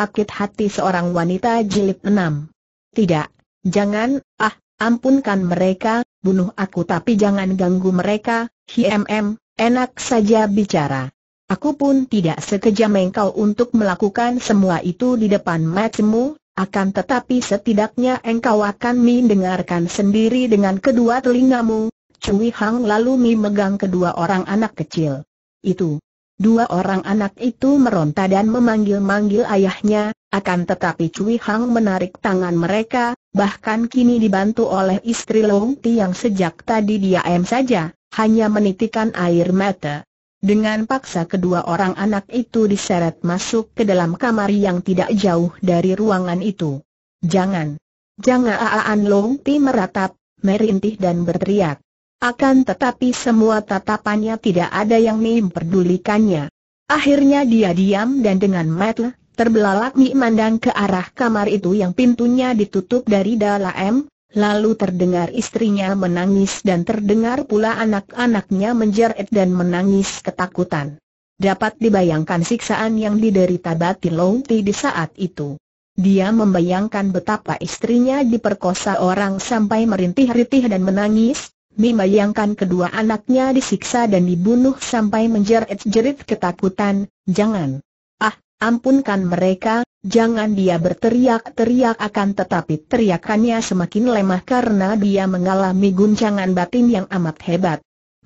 sakit hati seorang wanita jilid enam. Tidak, jangan, ah, ampunkan mereka, bunuh aku tapi jangan ganggu mereka, HMM, enak saja bicara. Aku pun tidak sekejam engkau untuk melakukan semua itu di depan matamu, akan tetapi setidaknya engkau akan mendengarkan sendiri dengan kedua telingamu, Cui Hang lalu Mi megang kedua orang anak kecil. Itu, Dua orang anak itu meronta dan memanggil-manggil ayahnya, akan tetapi Cui Hang menarik tangan mereka, bahkan kini dibantu oleh istri Long Ti yang sejak tadi diam saja, hanya menitikan air mata. Dengan paksa kedua orang anak itu diseret masuk ke dalam kamar yang tidak jauh dari ruangan itu. Jangan! Jangan Aan Long Ti meratap, merintih dan berteriak. Akan tetapi semua tatapannya tidak ada yang memperdulikannya. Akhirnya dia diam dan dengan metel, terbelalak memandang ke arah kamar itu yang pintunya ditutup dari dalam, lalu terdengar istrinya menangis dan terdengar pula anak-anaknya menjerit dan menangis ketakutan. Dapat dibayangkan siksaan yang diderita batin Longti di saat itu. Dia membayangkan betapa istrinya diperkosa orang sampai merintih rintih dan menangis, membayangkan kedua anaknya disiksa dan dibunuh sampai menjerit-jerit ketakutan, jangan. Ah, ampunkan mereka, jangan dia berteriak-teriak akan tetapi teriakannya semakin lemah karena dia mengalami guncangan batin yang amat hebat.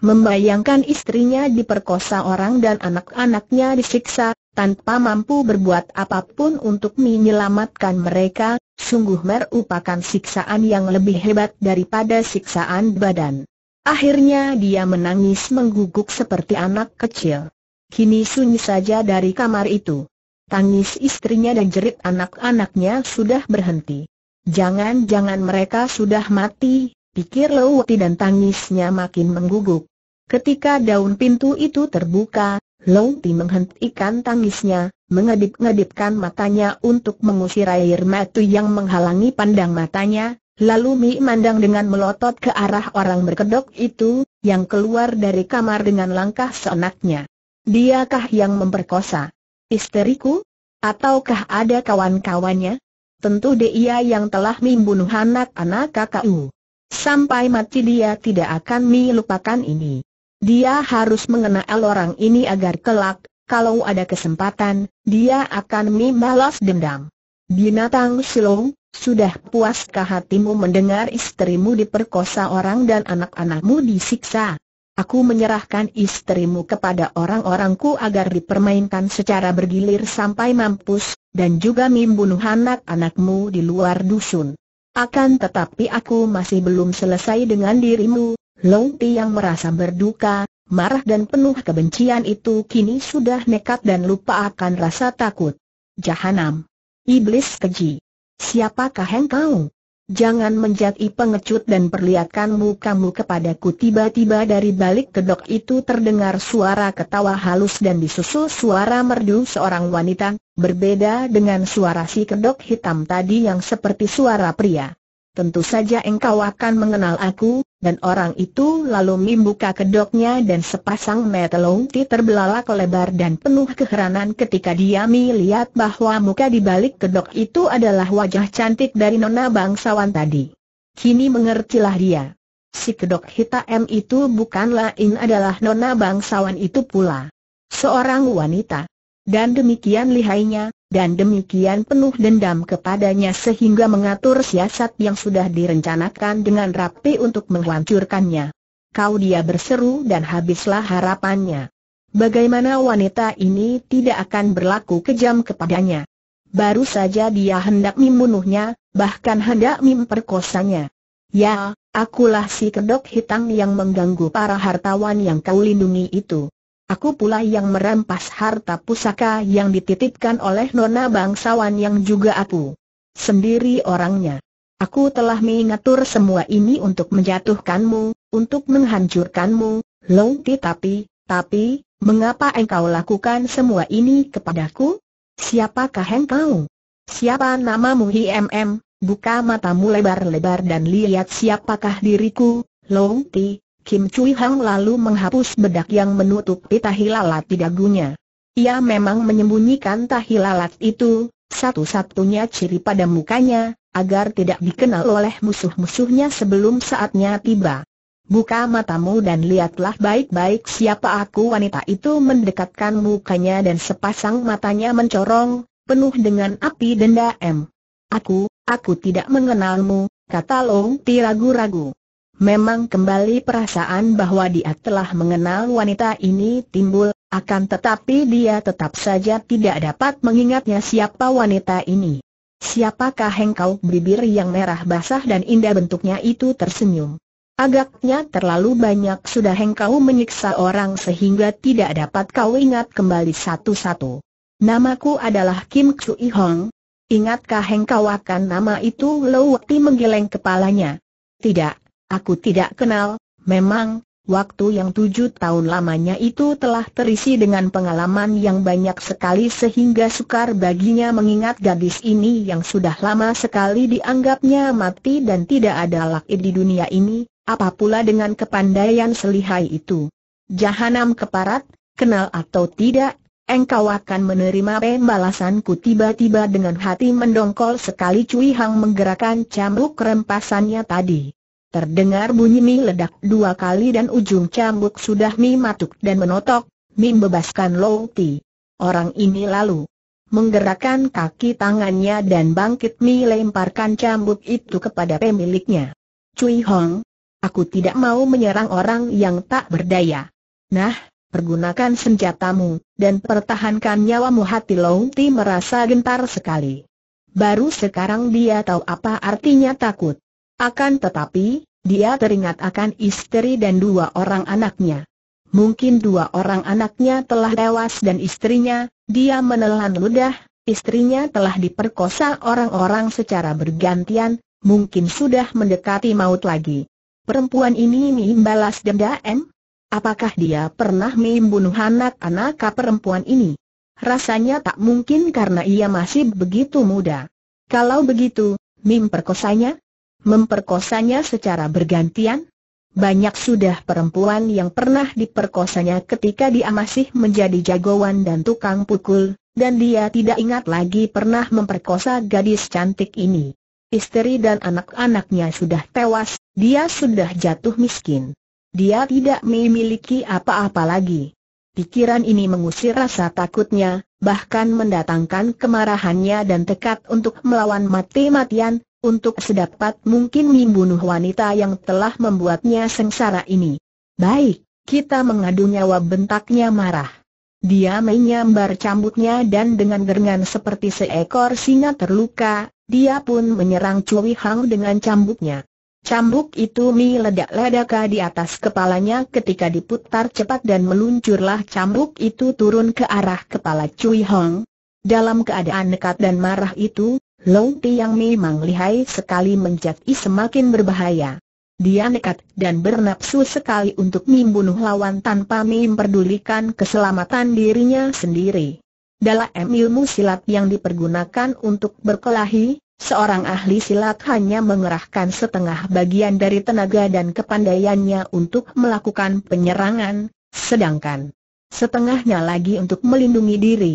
Membayangkan istrinya diperkosa orang dan anak-anaknya disiksa, tanpa mampu berbuat apapun untuk menyelamatkan mereka, sungguh merupakan siksaan yang lebih hebat daripada siksaan badan. Akhirnya dia menangis mengguguk seperti anak kecil. Kini sunyi saja dari kamar itu. Tangis istrinya dan jerit anak-anaknya sudah berhenti. Jangan-jangan mereka sudah mati, pikir Louti dan tangisnya makin mengguguk. Ketika daun pintu itu terbuka, Long Ti menghentikan tangisnya, mengedip-ngedipkan matanya untuk mengusir air mata yang menghalangi pandang matanya, lalu Mi mandang dengan melotot ke arah orang berkedok itu, yang keluar dari kamar dengan langkah senaknya. Diakah yang memperkosa? Isteriku? Ataukah ada kawan-kawannya? Tentu dia yang telah membunuh anak-anak kakakku. Sampai mati dia tidak akan melupakan ini. Dia harus mengenal orang ini agar kelak, kalau ada kesempatan, dia akan membalas dendam. Binatang Silong, sudah puaskah hatimu mendengar istrimu diperkosa orang dan anak-anakmu disiksa? Aku menyerahkan istrimu kepada orang-orangku agar dipermainkan secara bergilir sampai mampus, dan juga membunuh anak-anakmu di luar dusun. Akan tetapi aku masih belum selesai dengan dirimu, Long Ti yang merasa berduka, marah dan penuh kebencian itu kini sudah nekat dan lupa akan rasa takut. Jahanam. Iblis keji. Siapakah engkau? Jangan menjadi pengecut dan perlihatkan mukamu kepadaku tiba-tiba dari balik kedok itu terdengar suara ketawa halus dan disusul suara merdu seorang wanita, berbeda dengan suara si kedok hitam tadi yang seperti suara pria tentu saja engkau akan mengenal aku, dan orang itu lalu membuka kedoknya dan sepasang mata Longti terbelalak lebar dan penuh keheranan ketika dia melihat bahwa muka di balik kedok itu adalah wajah cantik dari nona bangsawan tadi. Kini mengertilah dia. Si kedok hitam itu bukanlah lain adalah nona bangsawan itu pula. Seorang wanita. Dan demikian lihainya, dan demikian penuh dendam kepadanya sehingga mengatur siasat yang sudah direncanakan dengan rapi untuk menghancurkannya. Kau dia berseru dan habislah harapannya. Bagaimana wanita ini tidak akan berlaku kejam kepadanya. Baru saja dia hendak membunuhnya, bahkan hendak memperkosanya. Ya, akulah si kedok hitam yang mengganggu para hartawan yang kau lindungi itu. Aku pula yang merampas harta pusaka yang dititipkan oleh nona bangsawan yang juga aku sendiri orangnya. Aku telah mengatur semua ini untuk menjatuhkanmu, untuk menghancurkanmu, Longti tapi, tapi, mengapa engkau lakukan semua ini kepadaku? Siapakah engkau? Siapa namamu HMM? Buka matamu lebar-lebar dan lihat siapakah diriku, Longti, Kim Chui Hang lalu menghapus bedak yang menutupi tahi lalat di dagunya. Ia memang menyembunyikan tahi lalat itu, satu-satunya ciri pada mukanya, agar tidak dikenal oleh musuh-musuhnya sebelum saatnya tiba. Buka matamu dan lihatlah baik-baik siapa aku wanita itu mendekatkan mukanya dan sepasang matanya mencorong, penuh dengan api dendam. Aku, aku tidak mengenalmu, kata Long Ti ragu-ragu. Memang kembali perasaan bahwa dia telah mengenal wanita ini timbul, akan tetapi dia tetap saja tidak dapat mengingatnya siapa wanita ini. Siapakah hengkau bibir yang merah basah dan indah bentuknya itu tersenyum. Agaknya terlalu banyak sudah hengkau menyiksa orang sehingga tidak dapat kau ingat kembali satu-satu. Namaku adalah Kim Ksui Hong. Ingatkah hengkau akan nama itu Lo Wati menggeleng kepalanya? Tidak, aku tidak kenal, memang, waktu yang tujuh tahun lamanya itu telah terisi dengan pengalaman yang banyak sekali sehingga sukar baginya mengingat gadis ini yang sudah lama sekali dianggapnya mati dan tidak ada laki di dunia ini, apa dengan kepandaian selihai itu. Jahanam keparat, kenal atau tidak, engkau akan menerima pembalasanku tiba-tiba dengan hati mendongkol sekali Cui Hang menggerakkan cambuk rempasannya tadi. Terdengar bunyi mi ledak dua kali dan ujung cambuk sudah Mi matuk dan menotok, Mi bebaskan Low Ti. Orang ini lalu menggerakkan kaki tangannya dan bangkit Mi lemparkan cambuk itu kepada pemiliknya. Cui Hong, aku tidak mau menyerang orang yang tak berdaya. Nah, pergunakan senjatamu, dan pertahankan nyawamu hati Low Ti merasa gentar sekali. Baru sekarang dia tahu apa artinya takut. Akan tetapi, dia teringat akan istri dan dua orang anaknya. Mungkin dua orang anaknya telah tewas dan istrinya, dia menelan ludah, istrinya telah diperkosa orang-orang secara bergantian, mungkin sudah mendekati maut lagi. Perempuan ini membalas denda M? Apakah dia pernah membunuh anak-anak perempuan ini? Rasanya tak mungkin karena ia masih begitu muda. Kalau begitu, Mim perkosanya? memperkosanya secara bergantian? Banyak sudah perempuan yang pernah diperkosanya ketika dia masih menjadi jagoan dan tukang pukul, dan dia tidak ingat lagi pernah memperkosa gadis cantik ini. Istri dan anak-anaknya sudah tewas, dia sudah jatuh miskin. Dia tidak memiliki apa-apa lagi. Pikiran ini mengusir rasa takutnya, bahkan mendatangkan kemarahannya dan tekad untuk melawan mati-matian, untuk sedapat mungkin membunuh wanita yang telah membuatnya sengsara ini. Baik, kita mengadu nyawa bentaknya marah. Dia menyambar cambuknya dan dengan gerengan seperti seekor singa terluka, dia pun menyerang Cui Hang dengan cambuknya. Cambuk itu meledak-ledak di atas kepalanya ketika diputar cepat dan meluncurlah cambuk itu turun ke arah kepala Cui Hong. Dalam keadaan nekat dan marah itu, Long yang memang lihai sekali menjadi semakin berbahaya. Dia nekat dan bernapsu sekali untuk membunuh lawan tanpa memperdulikan keselamatan dirinya sendiri. Dalam ilmu silat yang dipergunakan untuk berkelahi, seorang ahli silat hanya mengerahkan setengah bagian dari tenaga dan kepandaiannya untuk melakukan penyerangan, sedangkan setengahnya lagi untuk melindungi diri.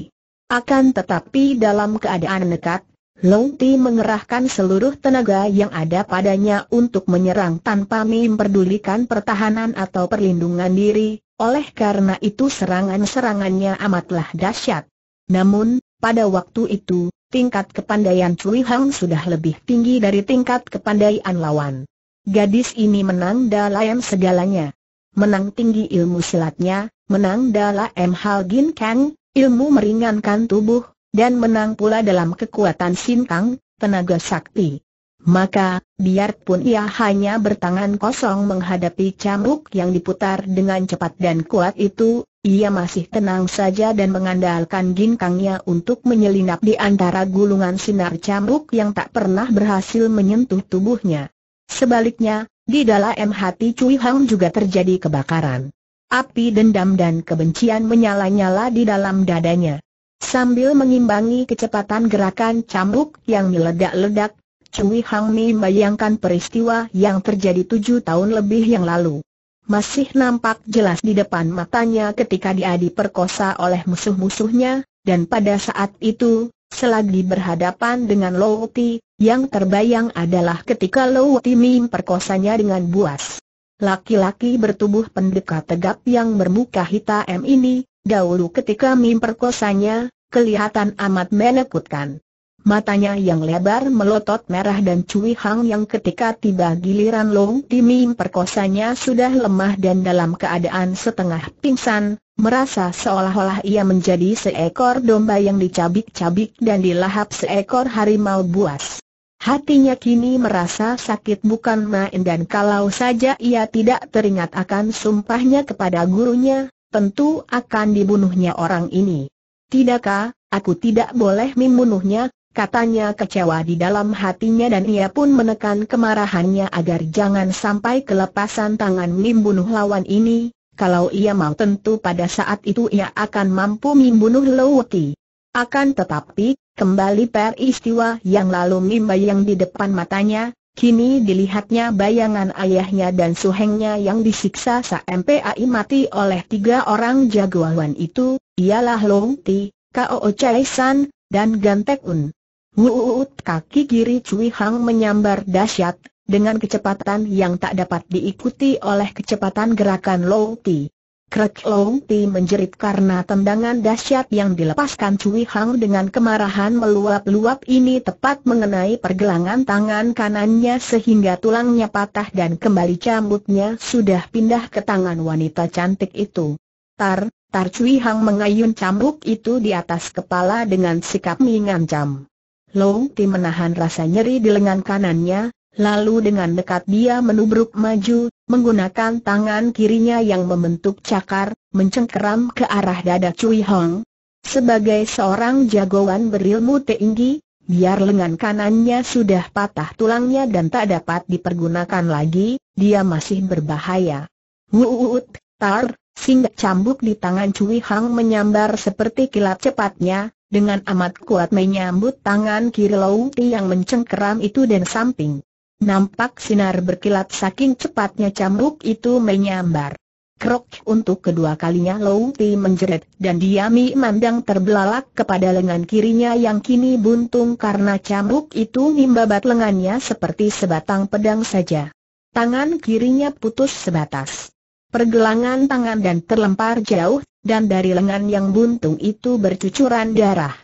Akan tetapi dalam keadaan nekat, Long Ti mengerahkan seluruh tenaga yang ada padanya untuk menyerang tanpa memperdulikan pertahanan atau perlindungan diri, oleh karena itu serangan-serangannya amatlah dahsyat. Namun, pada waktu itu, tingkat kepandaian Cui Hang sudah lebih tinggi dari tingkat kepandaian lawan. Gadis ini menang dalam segalanya. Menang tinggi ilmu silatnya, menang dalam hal gin kang, ilmu meringankan tubuh, dan menang pula dalam kekuatan sintang, tenaga sakti. Maka, biarpun ia hanya bertangan kosong menghadapi cambuk yang diputar dengan cepat dan kuat itu, ia masih tenang saja dan mengandalkan ginkangnya untuk menyelinap di antara gulungan sinar cambuk yang tak pernah berhasil menyentuh tubuhnya. Sebaliknya, di dalam hati Cui Hang juga terjadi kebakaran. Api dendam dan kebencian menyala-nyala di dalam dadanya. Sambil mengimbangi kecepatan gerakan cambuk yang meledak-ledak, Cui Hang Mi bayangkan peristiwa yang terjadi tujuh tahun lebih yang lalu. Masih nampak jelas di depan matanya ketika dia diperkosa oleh musuh-musuhnya, dan pada saat itu, selagi berhadapan dengan Lou Ti, yang terbayang adalah ketika Lou Ti memperkosanya dengan buas. Laki-laki bertubuh pendekar tegap yang bermuka hitam ini, Dahulu ketika memperkosanya, kelihatan amat menakutkan. Matanya yang lebar melotot merah dan Cui Hang yang ketika tiba giliran Long Timi perkosanya sudah lemah dan dalam keadaan setengah pingsan, merasa seolah-olah ia menjadi seekor domba yang dicabik-cabik dan dilahap seekor harimau buas. Hatinya kini merasa sakit bukan main dan kalau saja ia tidak teringat akan sumpahnya kepada gurunya, tentu akan dibunuhnya orang ini. Tidakkah, aku tidak boleh membunuhnya, katanya kecewa di dalam hatinya dan ia pun menekan kemarahannya agar jangan sampai kelepasan tangan membunuh lawan ini, kalau ia mau tentu pada saat itu ia akan mampu membunuh Lowoti. Akan tetapi, kembali peristiwa yang lalu mimba yang di depan matanya, Kini dilihatnya bayangan ayahnya dan suhengnya yang disiksa sampai mati oleh tiga orang jagoan itu, ialah Long Ti, Kao Chai San, dan Gantek Un. Wuut kaki kiri Cui Hang menyambar dahsyat, dengan kecepatan yang tak dapat diikuti oleh kecepatan gerakan Long Ti. Krek Long Pi menjerit karena tendangan dahsyat yang dilepaskan Cui Hang dengan kemarahan meluap-luap ini tepat mengenai pergelangan tangan kanannya sehingga tulangnya patah dan kembali cambuknya sudah pindah ke tangan wanita cantik itu. Tar, Tar Cui Hang mengayun cambuk itu di atas kepala dengan sikap mengancam. Long Ti menahan rasa nyeri di lengan kanannya, Lalu dengan dekat dia menubruk maju, menggunakan tangan kirinya yang membentuk cakar, mencengkeram ke arah dada Cui Hong. Sebagai seorang jagoan berilmu tinggi, biar lengan kanannya sudah patah tulangnya dan tak dapat dipergunakan lagi, dia masih berbahaya. Wuut, tar, singgah cambuk di tangan Cui Hong menyambar seperti kilat cepatnya, dengan amat kuat menyambut tangan kiri Lou Ti yang mencengkeram itu dan samping. Nampak sinar berkilat saking cepatnya cambuk itu menyambar. Krok untuk kedua kalinya Lou Ti menjerit dan Diami mandang terbelalak kepada lengan kirinya yang kini buntung karena cambuk itu nimbabat lengannya seperti sebatang pedang saja. Tangan kirinya putus sebatas. Pergelangan tangan dan terlempar jauh, dan dari lengan yang buntung itu bercucuran darah.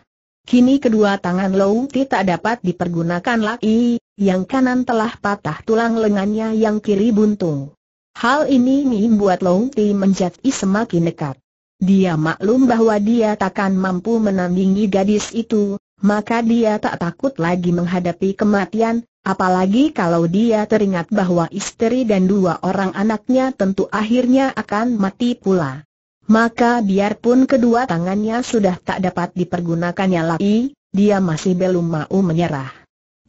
Kini kedua tangan Ti tak dapat dipergunakan lagi, yang kanan telah patah tulang lengannya yang kiri buntung. Hal ini membuat Ti menjadi semakin dekat. Dia maklum bahwa dia takkan mampu menandingi gadis itu, maka dia tak takut lagi menghadapi kematian, apalagi kalau dia teringat bahwa istri dan dua orang anaknya tentu akhirnya akan mati pula maka biarpun kedua tangannya sudah tak dapat dipergunakannya lagi, dia masih belum mau menyerah.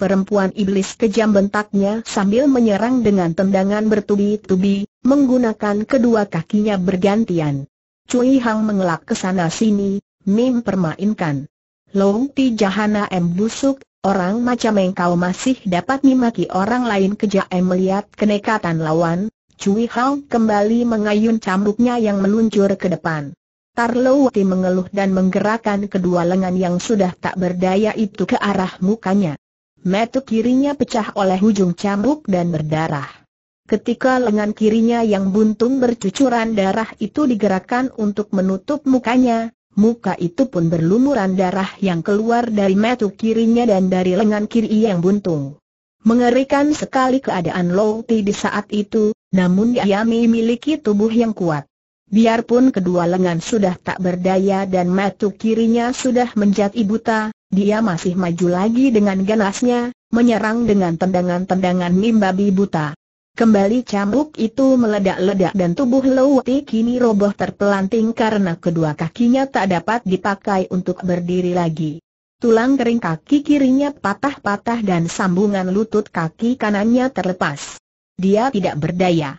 Perempuan iblis kejam bentaknya sambil menyerang dengan tendangan bertubi-tubi, menggunakan kedua kakinya bergantian. Cui Hang mengelak ke sana sini, Mim permainkan. Long ti jahana M busuk, orang macam engkau masih dapat memaki orang lain kejam melihat kenekatan lawan, Cui Hao kembali mengayun cambuknya yang meluncur ke depan. Tarlowati mengeluh dan menggerakkan kedua lengan yang sudah tak berdaya itu ke arah mukanya. Metu kirinya pecah oleh ujung cambuk dan berdarah. Ketika lengan kirinya yang buntung bercucuran darah itu digerakkan untuk menutup mukanya, muka itu pun berlumuran darah yang keluar dari metu kirinya dan dari lengan kiri yang buntung. Mengerikan sekali keadaan Louti di saat itu, namun dia memiliki tubuh yang kuat. Biarpun kedua lengan sudah tak berdaya dan mata kirinya sudah menjadi buta, dia masih maju lagi dengan ganasnya, menyerang dengan tendangan-tendangan mimbabi buta. Kembali cambuk itu meledak-ledak dan tubuh Louti kini roboh terpelanting karena kedua kakinya tak dapat dipakai untuk berdiri lagi. Tulang kering kaki kirinya patah-patah dan sambungan lutut kaki kanannya terlepas dia tidak berdaya.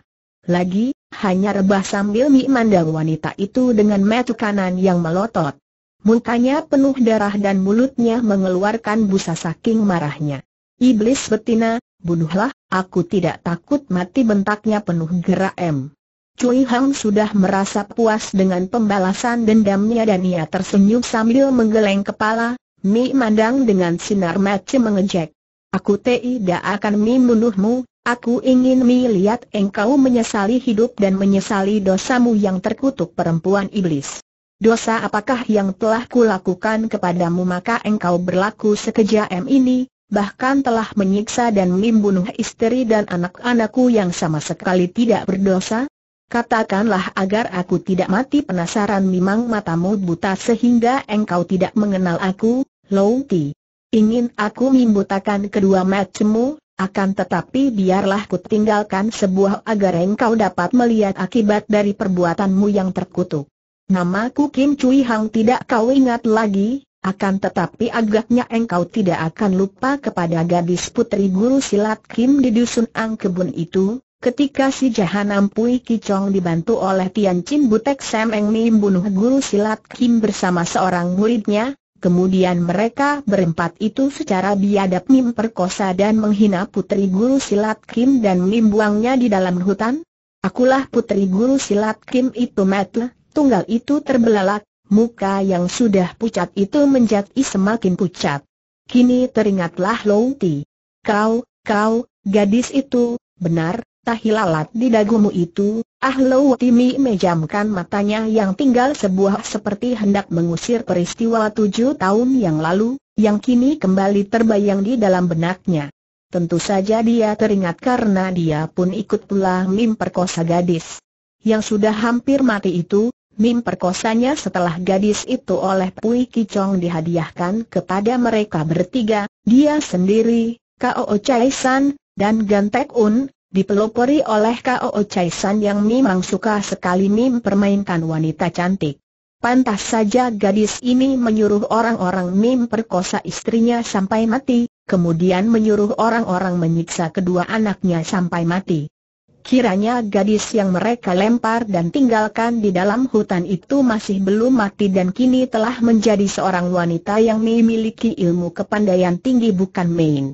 Lagi, hanya rebah sambil memandang wanita itu dengan metu kanan yang melotot. Mukanya penuh darah dan mulutnya mengeluarkan busa saking marahnya. Iblis betina, bunuhlah, aku tidak takut mati bentaknya penuh gerak M. Cui Hang sudah merasa puas dengan pembalasan dendamnya dan ia tersenyum sambil menggeleng kepala, Mi mandang dengan sinar mata mengejek. Aku tidak akan Mi bunuhmu, Aku ingin melihat engkau menyesali hidup dan menyesali dosamu yang terkutuk perempuan iblis. Dosa apakah yang telah kulakukan kepadamu maka engkau berlaku sekejam ini, bahkan telah menyiksa dan membunuh istri dan anak-anakku yang sama sekali tidak berdosa? Katakanlah agar aku tidak mati penasaran memang matamu buta sehingga engkau tidak mengenal aku, Louti. Ingin aku membutakan kedua matamu, akan tetapi biarlah ku tinggalkan sebuah agar engkau dapat melihat akibat dari perbuatanmu yang terkutuk. Namaku Kim Cui Hang tidak kau ingat lagi, akan tetapi agaknya engkau tidak akan lupa kepada gadis putri guru silat Kim di dusun Ang Kebun itu, ketika si Jahanam Pui Kicong dibantu oleh Tian Chin Butek Sam Eng Mi membunuh guru silat Kim bersama seorang muridnya, Kemudian mereka berempat itu secara biadab memperkosa dan menghina putri guru silat Kim dan membuangnya di dalam hutan. Akulah putri guru silat Kim itu metle, tunggal itu terbelalak, muka yang sudah pucat itu menjadi semakin pucat. Kini teringatlah Louti. Kau, kau, gadis itu, benar, tahilalat di dagumu itu, Ahlo Timi mejamkan matanya yang tinggal sebuah seperti hendak mengusir peristiwa tujuh tahun yang lalu, yang kini kembali terbayang di dalam benaknya. Tentu saja dia teringat karena dia pun ikut pula Mim perkosa gadis. Yang sudah hampir mati itu, Mim perkosanya setelah gadis itu oleh Pui Kicong dihadiahkan kepada mereka bertiga, dia sendiri, Kao Chai San, dan Gantek Un, Dipelopori oleh K.O. Chai San yang memang suka sekali mempermainkan wanita cantik. Pantas saja gadis ini menyuruh orang-orang memperkosa istrinya sampai mati, kemudian menyuruh orang-orang menyiksa kedua anaknya sampai mati. Kiranya gadis yang mereka lempar dan tinggalkan di dalam hutan itu masih belum mati dan kini telah menjadi seorang wanita yang memiliki ilmu kepandaian tinggi bukan main.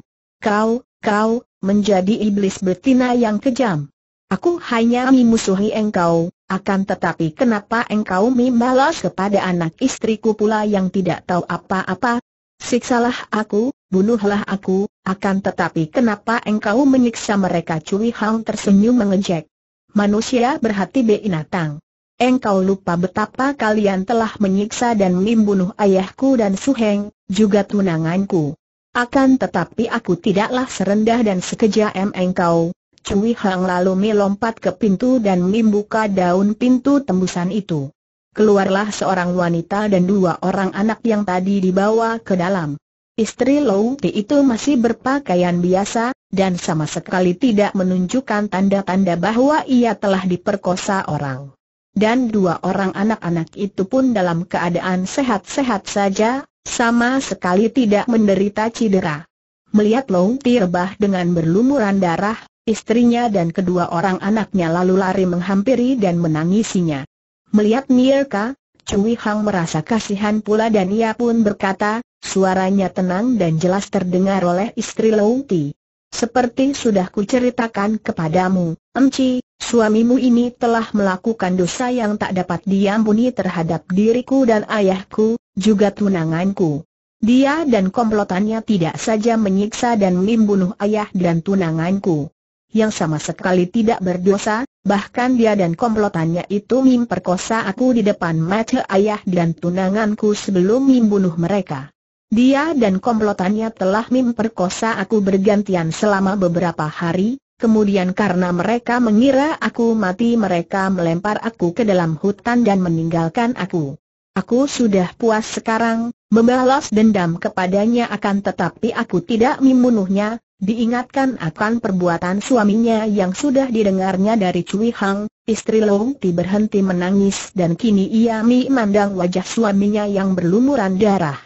Kau, kau, menjadi iblis betina yang kejam. Aku hanya memusuhi engkau, akan tetapi kenapa engkau membalas kepada anak istriku pula yang tidak tahu apa-apa? Siksalah aku, bunuhlah aku, akan tetapi kenapa engkau menyiksa mereka Cui Hang tersenyum mengejek. Manusia berhati binatang. Engkau lupa betapa kalian telah menyiksa dan membunuh ayahku dan Suheng, juga tunanganku. Akan tetapi aku tidaklah serendah dan sekejam engkau. Cui Hang lalu melompat ke pintu dan membuka daun pintu tembusan itu. Keluarlah seorang wanita dan dua orang anak yang tadi dibawa ke dalam. Istri Lou Ti itu masih berpakaian biasa, dan sama sekali tidak menunjukkan tanda-tanda bahwa ia telah diperkosa orang. Dan dua orang anak-anak itu pun dalam keadaan sehat-sehat saja, sama sekali tidak menderita cedera. Melihat Long Ti rebah dengan berlumuran darah, istrinya dan kedua orang anaknya lalu lari menghampiri dan menangisinya. Melihat Nierka, Cui Hang merasa kasihan pula dan ia pun berkata, suaranya tenang dan jelas terdengar oleh istri Long Ti. Seperti sudah kuceritakan kepadamu, Emci, suamimu ini telah melakukan dosa yang tak dapat diampuni terhadap diriku dan ayahku, juga tunanganku. Dia dan komplotannya tidak saja menyiksa dan membunuh ayah dan tunanganku. Yang sama sekali tidak berdosa, bahkan dia dan komplotannya itu memperkosa aku di depan mata ayah dan tunanganku sebelum membunuh mereka. Dia dan komplotannya telah memperkosa aku bergantian selama beberapa hari, kemudian karena mereka mengira aku mati mereka melempar aku ke dalam hutan dan meninggalkan aku. Aku sudah puas sekarang, membalas dendam kepadanya akan tetapi aku tidak membunuhnya, diingatkan akan perbuatan suaminya yang sudah didengarnya dari Cui Hang, istri Long Ti berhenti menangis dan kini ia memandang wajah suaminya yang berlumuran darah.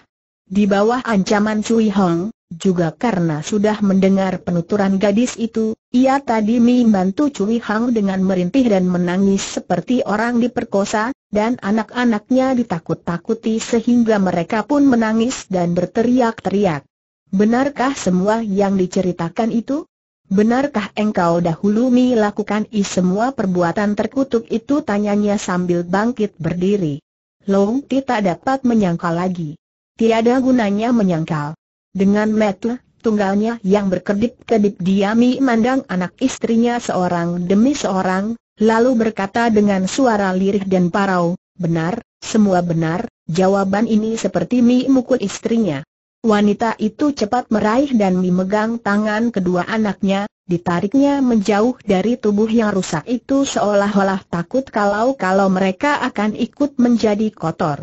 Di bawah ancaman Cui Hong, juga karena sudah mendengar penuturan gadis itu, ia tadi membantu Cui Hong dengan merintih dan menangis seperti orang diperkosa, dan anak-anaknya ditakut-takuti sehingga mereka pun menangis dan berteriak-teriak. Benarkah semua yang diceritakan itu? Benarkah engkau dahulu melakukan i semua perbuatan terkutuk itu tanyanya sambil bangkit berdiri? Long Ti tak dapat menyangka lagi. Tiada gunanya menyangkal. Dengan metu, tunggalnya yang berkedip-kedip diami mandang anak istrinya seorang demi seorang, lalu berkata dengan suara lirih dan parau, benar, semua benar, jawaban ini seperti mi mukul istrinya. Wanita itu cepat meraih dan memegang tangan kedua anaknya, ditariknya menjauh dari tubuh yang rusak itu seolah-olah takut kalau-kalau mereka akan ikut menjadi kotor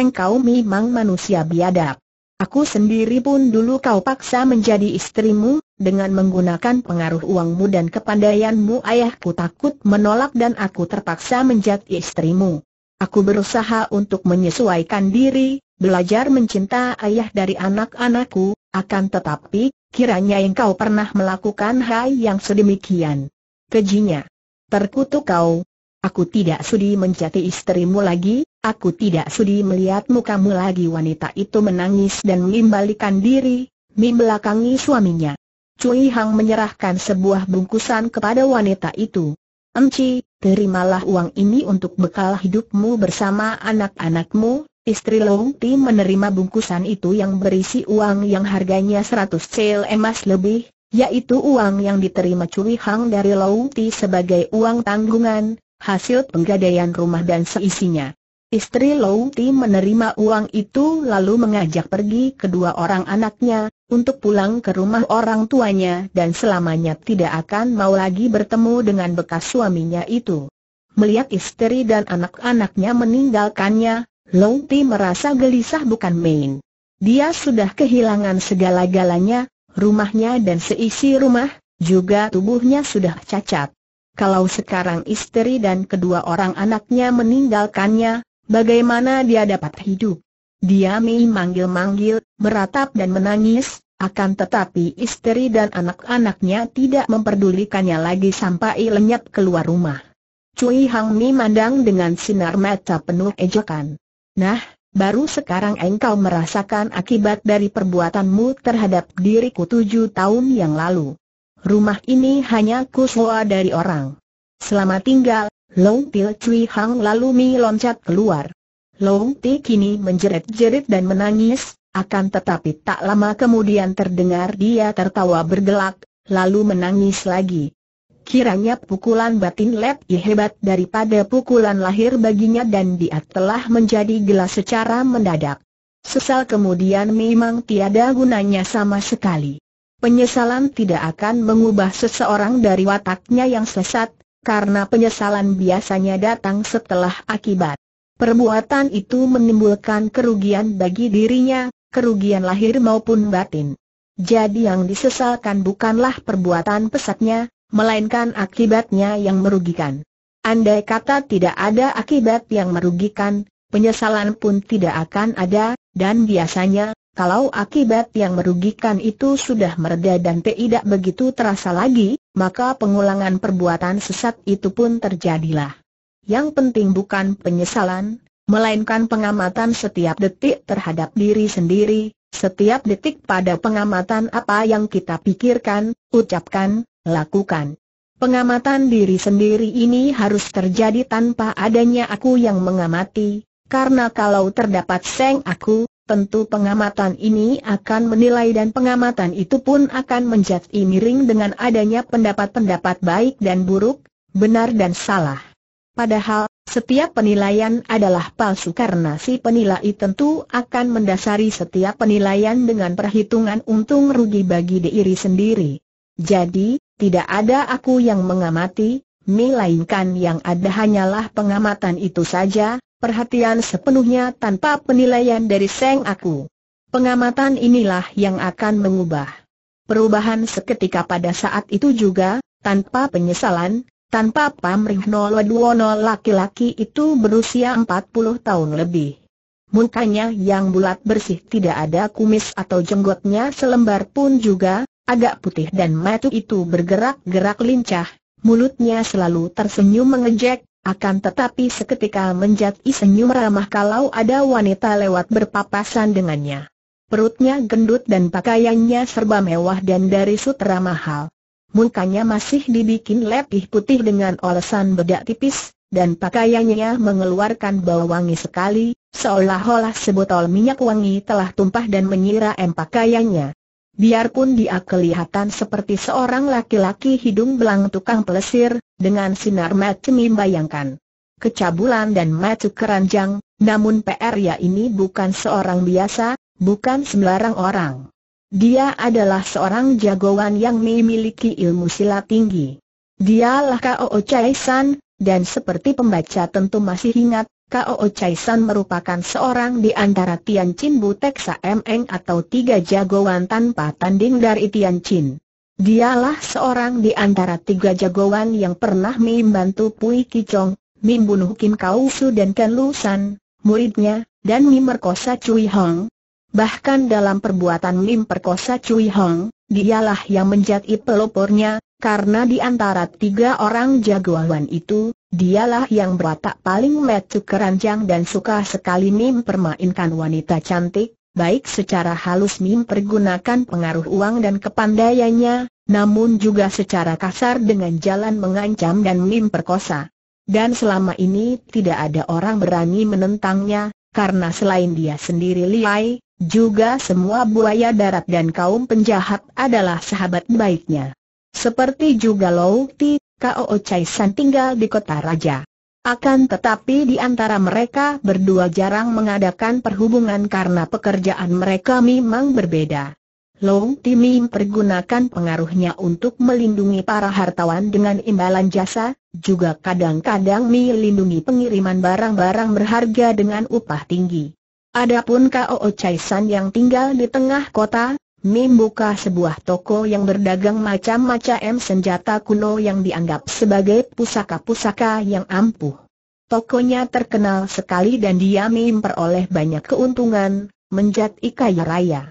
engkau memang manusia biadab. Aku sendiri pun dulu kau paksa menjadi istrimu, dengan menggunakan pengaruh uangmu dan kepandaianmu ayahku takut menolak dan aku terpaksa menjadi istrimu. Aku berusaha untuk menyesuaikan diri, belajar mencinta ayah dari anak-anakku, akan tetapi, kiranya engkau pernah melakukan hal yang sedemikian. Kejinya. Terkutuk kau. Aku tidak sudi menjadi istrimu lagi, Aku tidak sudi melihat mukamu lagi wanita itu menangis dan mengembalikan diri, membelakangi suaminya. Cui Hang menyerahkan sebuah bungkusan kepada wanita itu. Enci, terimalah uang ini untuk bekal hidupmu bersama anak-anakmu, istri Long Ti menerima bungkusan itu yang berisi uang yang harganya 100 sel emas lebih, yaitu uang yang diterima Cui Hang dari Long Ti sebagai uang tanggungan, hasil penggadaian rumah dan seisinya. Istri Lou Ti menerima uang itu lalu mengajak pergi kedua orang anaknya, untuk pulang ke rumah orang tuanya dan selamanya tidak akan mau lagi bertemu dengan bekas suaminya itu. Melihat istri dan anak-anaknya meninggalkannya, Lou Ti merasa gelisah bukan main. Dia sudah kehilangan segala-galanya, rumahnya dan seisi rumah, juga tubuhnya sudah cacat. Kalau sekarang istri dan kedua orang anaknya meninggalkannya, Bagaimana dia dapat hidup? Dia memanggil-manggil, meratap dan menangis, akan tetapi istri dan anak-anaknya tidak memperdulikannya lagi sampai lenyap keluar rumah. Cui Hang Mi mandang dengan sinar mata penuh ejekan. Nah, baru sekarang engkau merasakan akibat dari perbuatanmu terhadap diriku tujuh tahun yang lalu. Rumah ini hanya kusua dari orang. Selamat tinggal, Long Til Cui Hang lalu Mi loncat keluar. Long Ti kini menjerit-jerit dan menangis, akan tetapi tak lama kemudian terdengar dia tertawa bergelak, lalu menangis lagi. Kiranya pukulan batin Lep I hebat daripada pukulan lahir baginya dan dia telah menjadi gelas secara mendadak. Sesal kemudian memang tiada gunanya sama sekali. Penyesalan tidak akan mengubah seseorang dari wataknya yang sesat, karena penyesalan biasanya datang setelah akibat. Perbuatan itu menimbulkan kerugian bagi dirinya, kerugian lahir maupun batin. Jadi yang disesalkan bukanlah perbuatan pesatnya, melainkan akibatnya yang merugikan. Andai kata tidak ada akibat yang merugikan, penyesalan pun tidak akan ada, dan biasanya, kalau akibat yang merugikan itu sudah mereda dan tidak begitu terasa lagi, maka pengulangan perbuatan sesat itu pun terjadilah. Yang penting bukan penyesalan, melainkan pengamatan setiap detik terhadap diri sendiri, setiap detik pada pengamatan apa yang kita pikirkan, ucapkan, lakukan. Pengamatan diri sendiri ini harus terjadi tanpa adanya aku yang mengamati, karena kalau terdapat seng aku, tentu pengamatan ini akan menilai dan pengamatan itu pun akan menjadi miring dengan adanya pendapat-pendapat baik dan buruk, benar dan salah. Padahal, setiap penilaian adalah palsu karena si penilai tentu akan mendasari setiap penilaian dengan perhitungan untung rugi bagi diri sendiri. Jadi, tidak ada aku yang mengamati, melainkan yang ada hanyalah pengamatan itu saja, perhatian sepenuhnya tanpa penilaian dari Seng Aku. Pengamatan inilah yang akan mengubah perubahan seketika pada saat itu juga, tanpa penyesalan, tanpa pamrih duono laki-laki itu berusia 40 tahun lebih. Mukanya yang bulat bersih tidak ada kumis atau jenggotnya selembar pun juga, agak putih dan matu itu bergerak-gerak lincah, mulutnya selalu tersenyum mengejek, akan tetapi seketika menjadi senyum ramah kalau ada wanita lewat berpapasan dengannya. Perutnya gendut dan pakaiannya serba mewah dan dari sutra mahal. Mukanya masih dibikin lebih putih dengan olesan bedak tipis, dan pakaiannya mengeluarkan bau wangi sekali, seolah-olah sebotol minyak wangi telah tumpah dan menyiram pakaiannya. Biarpun dia kelihatan seperti seorang laki-laki hidung belang tukang pelesir, dengan sinar mata membayangkan kecabulan dan mata keranjang, namun PR ya ini bukan seorang biasa, bukan sembarang orang. Dia adalah seorang jagoan yang memiliki ilmu silat tinggi. Dialah Kao Chai San, dan seperti pembaca tentu masih ingat, Kao Chai San merupakan seorang di antara Tian Chin Butek Saemeng atau tiga jagoan tanpa tanding dari Tian Chin. Dialah seorang di antara tiga jagoan yang pernah membantu Pui Kicong, Mim bunuh Kim Kau Su dan Ken Lu San, muridnya, dan Mim merkosa Cui Hong. Bahkan dalam perbuatan Mim perkosa Cui Hong, dialah yang menjadi pelopornya, karena di antara tiga orang jagoan itu, Dialah yang berwatak paling metu keranjang dan suka sekali mempermainkan wanita cantik, baik secara halus mempergunakan pengaruh uang dan kepandaiannya, namun juga secara kasar dengan jalan mengancam dan memperkosa. Dan selama ini tidak ada orang berani menentangnya, karena selain dia sendiri liai, juga semua buaya darat dan kaum penjahat adalah sahabat baiknya. Seperti juga Louti, Kao Chai San tinggal di kota raja. Akan tetapi di antara mereka berdua jarang mengadakan perhubungan karena pekerjaan mereka memang berbeda. Long Timi pergunakan pengaruhnya untuk melindungi para hartawan dengan imbalan jasa, juga kadang-kadang melindungi pengiriman barang-barang berharga dengan upah tinggi. Adapun Kao Chai San yang tinggal di tengah kota, Mim buka sebuah toko yang berdagang macam-macam senjata kuno yang dianggap sebagai pusaka-pusaka yang ampuh. Tokonya terkenal sekali dan dia peroleh banyak keuntungan, menjadi kaya raya.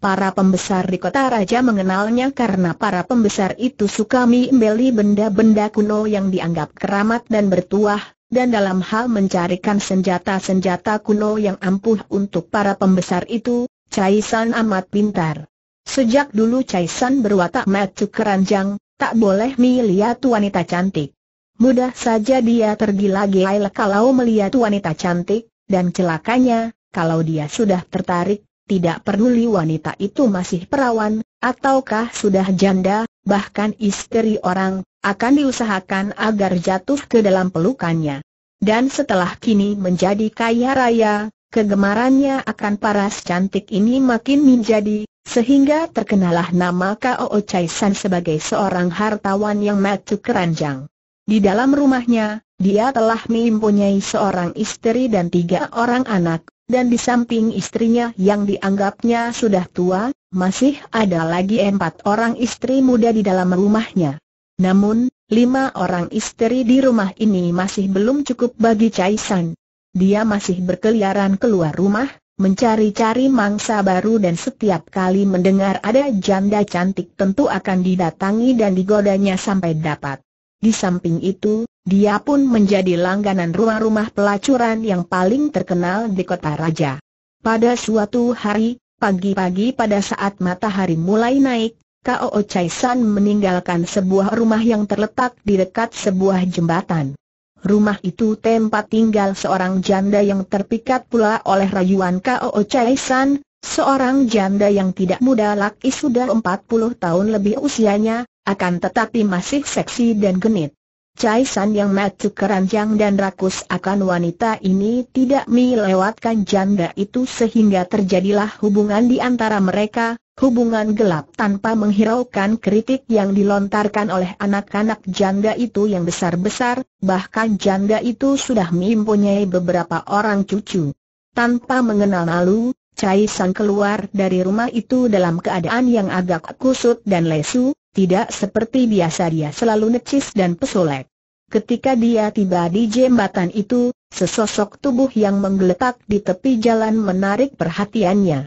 Para pembesar di kota raja mengenalnya karena para pembesar itu suka membeli benda-benda kuno yang dianggap keramat dan bertuah, dan dalam hal mencarikan senjata-senjata kuno yang ampuh untuk para pembesar itu, Cai San amat pintar. Sejak dulu Chai San berwatak matu keranjang, tak boleh melihat wanita cantik. Mudah saja dia tergila-gila kalau melihat wanita cantik, dan celakanya, kalau dia sudah tertarik, tidak peduli wanita itu masih perawan, ataukah sudah janda, bahkan istri orang, akan diusahakan agar jatuh ke dalam pelukannya. Dan setelah kini menjadi kaya raya, kegemarannya akan paras cantik ini makin menjadi, sehingga terkenalah nama Kao Chai San sebagai seorang hartawan yang matu keranjang. Di dalam rumahnya, dia telah mempunyai seorang istri dan tiga orang anak, dan di samping istrinya yang dianggapnya sudah tua, masih ada lagi empat orang istri muda di dalam rumahnya. Namun, lima orang istri di rumah ini masih belum cukup bagi Chai San. Dia masih berkeliaran keluar rumah, mencari-cari mangsa baru dan setiap kali mendengar ada janda cantik tentu akan didatangi dan digodanya sampai dapat. Di samping itu, dia pun menjadi langganan rumah-rumah pelacuran yang paling terkenal di kota raja. Pada suatu hari, pagi-pagi pada saat matahari mulai naik, Kao Chai San meninggalkan sebuah rumah yang terletak di dekat sebuah jembatan. Rumah itu tempat tinggal seorang janda yang terpikat pula oleh rayuan Kao Chai San, seorang janda yang tidak muda laki sudah 40 tahun lebih usianya, akan tetapi masih seksi dan genit. Chai San yang matuk keranjang dan rakus akan wanita ini tidak melewatkan janda itu sehingga terjadilah hubungan di antara mereka, Hubungan gelap tanpa menghiraukan kritik yang dilontarkan oleh anak-anak janda itu yang besar-besar, bahkan janda itu sudah mempunyai beberapa orang cucu. Tanpa mengenal malu, Cai Sang keluar dari rumah itu dalam keadaan yang agak kusut dan lesu, tidak seperti biasa dia selalu necis dan pesolek. Ketika dia tiba di jembatan itu, sesosok tubuh yang menggeletak di tepi jalan menarik perhatiannya.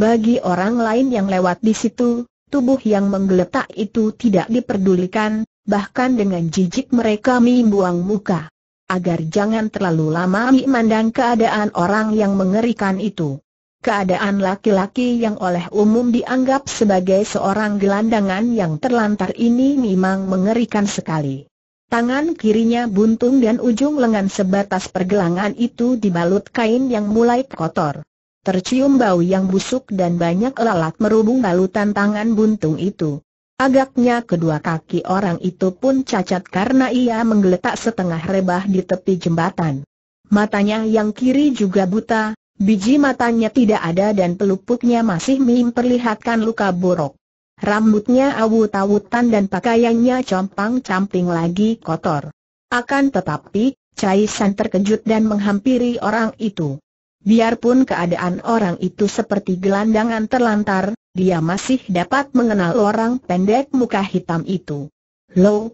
Bagi orang lain yang lewat di situ, tubuh yang menggeletak itu tidak diperdulikan, bahkan dengan jijik mereka membuang muka. Agar jangan terlalu lama memandang keadaan orang yang mengerikan itu. Keadaan laki-laki yang oleh umum dianggap sebagai seorang gelandangan yang terlantar ini memang mengerikan sekali. Tangan kirinya buntung dan ujung lengan sebatas pergelangan itu dibalut kain yang mulai kotor. Tercium bau yang busuk dan banyak lalat merubung balutan tangan buntung itu. Agaknya kedua kaki orang itu pun cacat karena ia menggeletak setengah rebah di tepi jembatan. Matanya yang kiri juga buta, biji matanya tidak ada dan pelupuknya masih memperlihatkan luka buruk. Rambutnya awut-awutan dan pakaiannya compang-camping lagi kotor. Akan tetapi, Cai San terkejut dan menghampiri orang itu. Biarpun keadaan orang itu seperti gelandangan terlantar, dia masih dapat mengenal orang pendek muka hitam itu.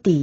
Ti.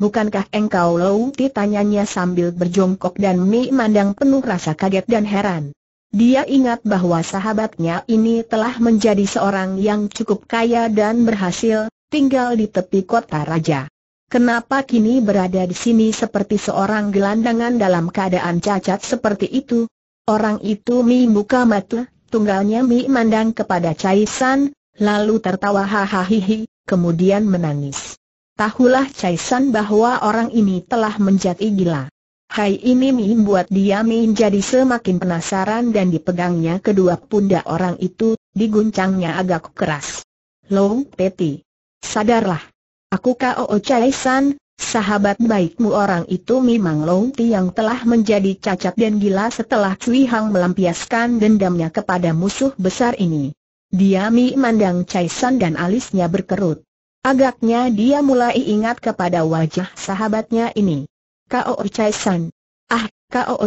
Bukankah engkau Ti Tanyanya sambil berjongkok dan Mi mandang penuh rasa kaget dan heran. Dia ingat bahwa sahabatnya ini telah menjadi seorang yang cukup kaya dan berhasil, tinggal di tepi kota raja. Kenapa kini berada di sini seperti seorang gelandangan dalam keadaan cacat seperti itu? Orang itu Mi buka mata, tunggalnya Mi mandang kepada Cai San, lalu tertawa hahaha, kemudian menangis. Tahulah Cai San bahwa orang ini telah menjadi gila. Hai ini mi buat dia mi jadi semakin penasaran dan dipegangnya kedua pundak orang itu, diguncangnya agak keras. Long Peti. Sadarlah. Aku K.O. Chai San, Sahabat baikmu orang itu memang Longti yang telah menjadi cacat dan gila setelah Cui Hang melampiaskan dendamnya kepada musuh besar ini. Dia memandang San dan alisnya berkerut. Agaknya dia mulai ingat kepada wajah sahabatnya ini. Kao San. Ah, Kao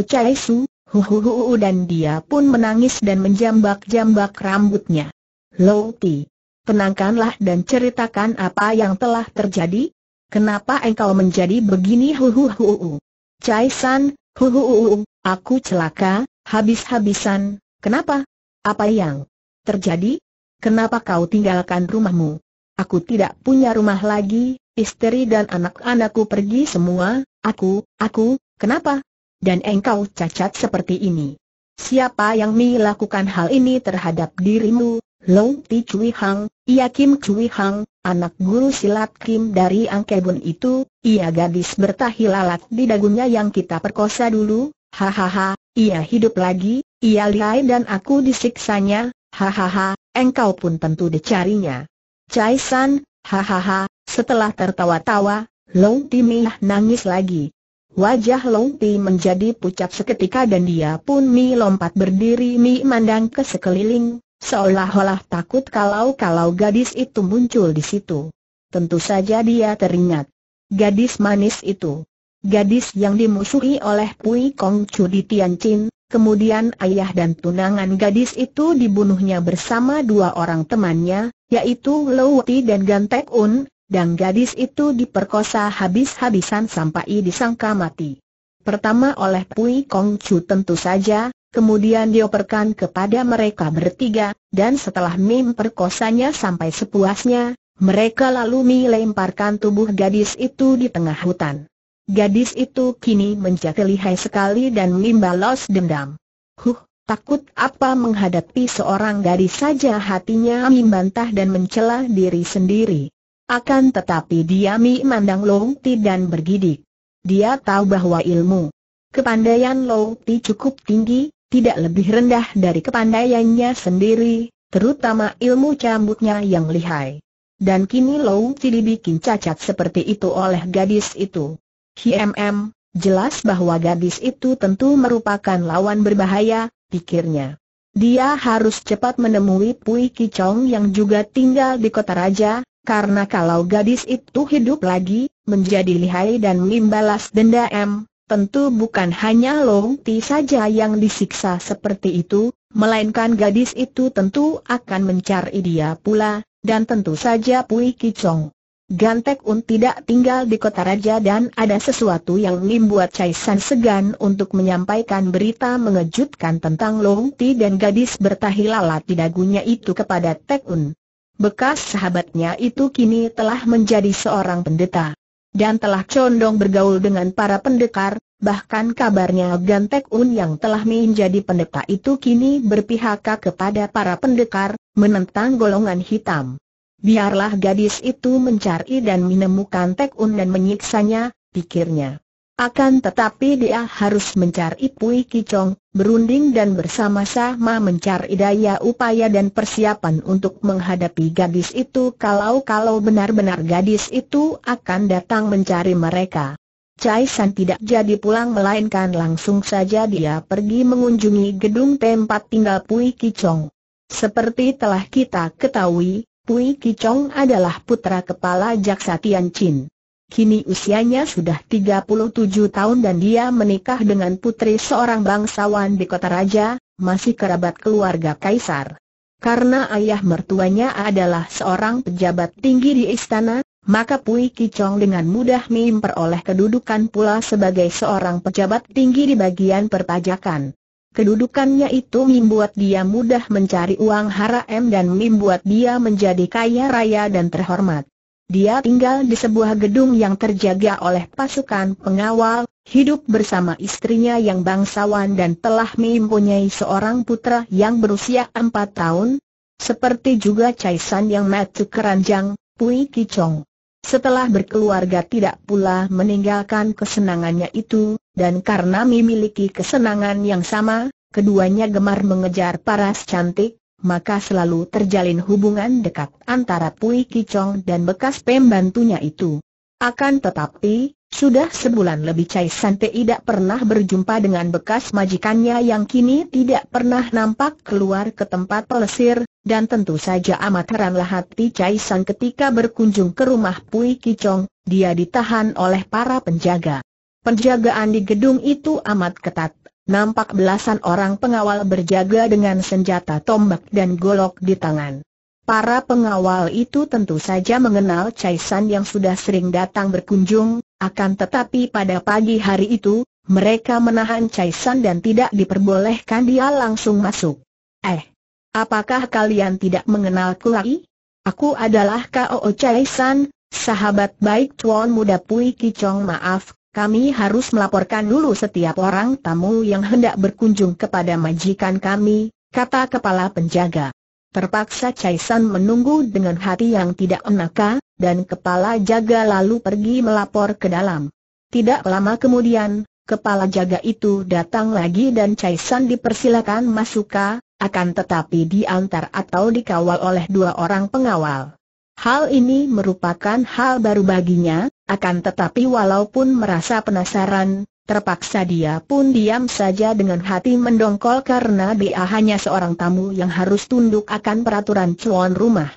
hu hu dan dia pun menangis dan menjambak-jambak rambutnya. Longti, tenangkanlah dan ceritakan apa yang telah terjadi, Kenapa engkau menjadi begini huhuhuhu? Cai San, huhuhuhu, aku celaka, habis-habisan, kenapa? Apa yang terjadi? Kenapa kau tinggalkan rumahmu? Aku tidak punya rumah lagi, istri dan anak-anakku pergi semua, aku, aku, kenapa? Dan engkau cacat seperti ini. Siapa yang melakukan hal ini terhadap dirimu, Long Ti Chui Hang, ia Kim Chui Hang, anak guru silat Kim dari Angkebun itu, ia gadis bertahi lalat di dagunya yang kita perkosa dulu, hahaha, ia hidup lagi, ia lihai dan aku disiksanya, hahaha, engkau pun tentu dicarinya. Chai San, hahaha, setelah tertawa-tawa, Long Ti Miah nangis lagi. Wajah Long Ti menjadi pucat seketika dan dia pun mi lompat berdiri mi mandang ke sekeliling, Seolah-olah takut kalau-kalau gadis itu muncul di situ. Tentu saja dia teringat. Gadis manis itu. Gadis yang dimusuhi oleh Pui Kong Chu di Tianjin, kemudian ayah dan tunangan gadis itu dibunuhnya bersama dua orang temannya, yaitu Ti dan Gan Tek Un, dan gadis itu diperkosa habis-habisan sampai disangka mati. Pertama oleh Pui Kong Chu tentu saja, Kemudian dioperkan kepada mereka bertiga, dan setelah Mim perkosanya sampai sepuasnya, mereka lalu melemparkan tubuh gadis itu di tengah hutan. Gadis itu kini menjadi lihai sekali dan Mim balas dendam. Huh, takut apa menghadapi seorang gadis saja hatinya Mim bantah dan mencela diri sendiri. Akan tetapi dia memandang Longti dan bergidik. Dia tahu bahwa ilmu kepandaian Ti cukup tinggi, tidak lebih rendah dari kepandaiannya sendiri, terutama ilmu cambuknya yang lihai. Dan kini Lou Ti dibikin cacat seperti itu oleh gadis itu. HMM, jelas bahwa gadis itu tentu merupakan lawan berbahaya, pikirnya. Dia harus cepat menemui Pui Kichong yang juga tinggal di kota raja, karena kalau gadis itu hidup lagi, menjadi lihai dan membalas dendam, Tentu bukan hanya Long Ti saja yang disiksa seperti itu, melainkan gadis itu tentu akan mencari dia pula, dan tentu saja Pui Kicong. Gantek Un tidak tinggal di kota raja dan ada sesuatu yang membuat Chai San segan untuk menyampaikan berita mengejutkan tentang Long Ti dan gadis bertahi lalat di dagunya itu kepada Tek Un. Bekas sahabatnya itu kini telah menjadi seorang pendeta dan telah condong bergaul dengan para pendekar, bahkan kabarnya Gantek Un yang telah menjadi pendeta itu kini berpihak kepada para pendekar, menentang golongan hitam. Biarlah gadis itu mencari dan menemukan Tek Un dan menyiksanya, pikirnya. Akan tetapi dia harus mencari Pui Kicong, berunding dan bersama-sama mencari daya upaya dan persiapan untuk menghadapi gadis itu kalau-kalau benar-benar gadis itu akan datang mencari mereka. Chai San tidak jadi pulang melainkan langsung saja dia pergi mengunjungi gedung tempat tinggal Pui Kicong. Seperti telah kita ketahui, Pui Kicong adalah putra kepala Jaksa Tian Chin. Kini usianya sudah 37 tahun dan dia menikah dengan putri seorang bangsawan di kota raja, masih kerabat keluarga kaisar. Karena ayah mertuanya adalah seorang pejabat tinggi di istana, maka Pui Kicong dengan mudah memperoleh kedudukan pula sebagai seorang pejabat tinggi di bagian perpajakan. Kedudukannya itu membuat dia mudah mencari uang haram dan membuat dia menjadi kaya raya dan terhormat. Dia tinggal di sebuah gedung yang terjaga oleh pasukan pengawal, hidup bersama istrinya yang bangsawan dan telah mempunyai seorang putra yang berusia empat tahun, seperti juga Chai San yang mati keranjang, Pui Kichong. Setelah berkeluarga tidak pula meninggalkan kesenangannya itu, dan karena memiliki kesenangan yang sama, keduanya gemar mengejar paras cantik, maka selalu terjalin hubungan dekat antara Pui Kicong dan bekas pembantunya itu. Akan tetapi, sudah sebulan lebih Cai San tidak pernah berjumpa dengan bekas majikannya yang kini tidak pernah nampak keluar ke tempat pelesir, dan tentu saja amat heranlah hati Cai San ketika berkunjung ke rumah Pui Kicong, dia ditahan oleh para penjaga. Penjagaan di gedung itu amat ketat, nampak belasan orang pengawal berjaga dengan senjata tombak dan golok di tangan. Para pengawal itu tentu saja mengenal Chai San yang sudah sering datang berkunjung, akan tetapi pada pagi hari itu, mereka menahan Chai San dan tidak diperbolehkan dia langsung masuk. Eh, apakah kalian tidak mengenalku lagi? Aku adalah K.O.O. Chai San, sahabat baik Tuan Muda Pui Kicong maaf, kami harus melaporkan dulu setiap orang tamu yang hendak berkunjung kepada majikan kami, kata kepala penjaga. Terpaksa Caisan menunggu dengan hati yang tidak enaka, dan kepala jaga lalu pergi melapor ke dalam. Tidak lama kemudian, kepala jaga itu datang lagi dan Caisan dipersilakan masuk ke, akan tetapi diantar atau dikawal oleh dua orang pengawal. Hal ini merupakan hal baru baginya, akan tetapi walaupun merasa penasaran, terpaksa dia pun diam saja dengan hati mendongkol karena dia hanya seorang tamu yang harus tunduk akan peraturan cuan rumah.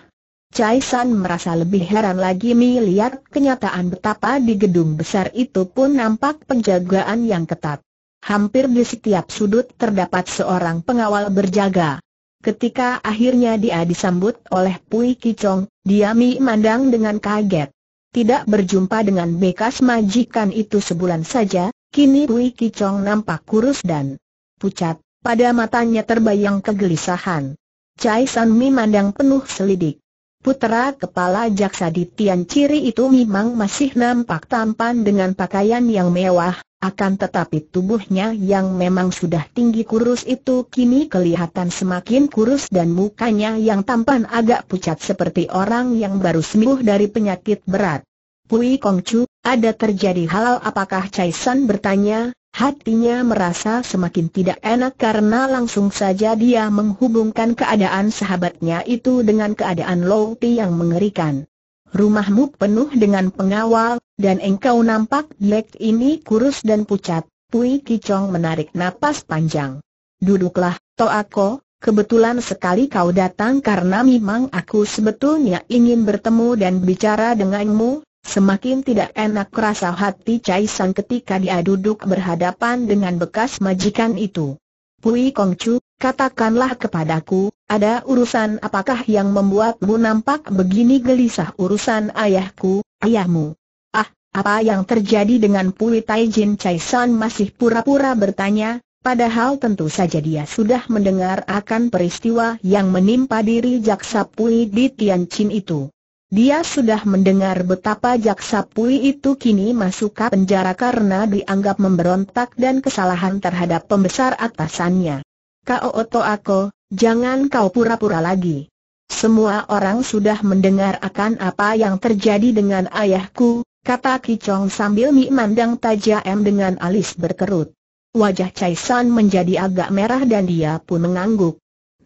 Chai San merasa lebih heran lagi melihat kenyataan betapa di gedung besar itu pun nampak penjagaan yang ketat. Hampir di setiap sudut terdapat seorang pengawal berjaga. Ketika akhirnya dia disambut oleh Pui Kicong, dia memandang dengan kaget tidak berjumpa dengan bekas majikan itu sebulan saja, kini Wei Kicong nampak kurus dan pucat, pada matanya terbayang kegelisahan. Cai San Mi memandang penuh selidik. Putera kepala jaksa di Tian Ciri itu memang masih nampak tampan dengan pakaian yang mewah, akan tetapi tubuhnya yang memang sudah tinggi kurus itu kini kelihatan semakin kurus dan mukanya yang tampan agak pucat seperti orang yang baru sembuh dari penyakit berat. Pui Kong Chu, ada terjadi hal apakah Chai San bertanya, hatinya merasa semakin tidak enak karena langsung saja dia menghubungkan keadaan sahabatnya itu dengan keadaan Lou Ti yang mengerikan. Rumahmu penuh dengan pengawal, dan engkau nampak Black ini kurus dan pucat. Pui Kichong menarik napas panjang. Duduklah, Toako, Kebetulan sekali kau datang karena memang aku sebetulnya ingin bertemu dan bicara denganmu, Semakin tidak enak rasa hati Cai San ketika dia duduk berhadapan dengan bekas majikan itu. Pui Chu, katakanlah kepadaku, ada urusan apakah yang membuatmu nampak begini gelisah urusan ayahku, ayahmu? Ah, apa yang terjadi dengan Pui Jin Cai San masih pura-pura bertanya, padahal tentu saja dia sudah mendengar akan peristiwa yang menimpa diri jaksa Pui di Tianjin itu. Dia sudah mendengar betapa jaksa Pui itu kini masuk ke penjara karena dianggap memberontak dan kesalahan terhadap pembesar atasannya. Kau Oto Ako, jangan kau pura-pura lagi. Semua orang sudah mendengar akan apa yang terjadi dengan ayahku, kata Kicong sambil memandang tajam dengan alis berkerut. Wajah Chai San menjadi agak merah dan dia pun mengangguk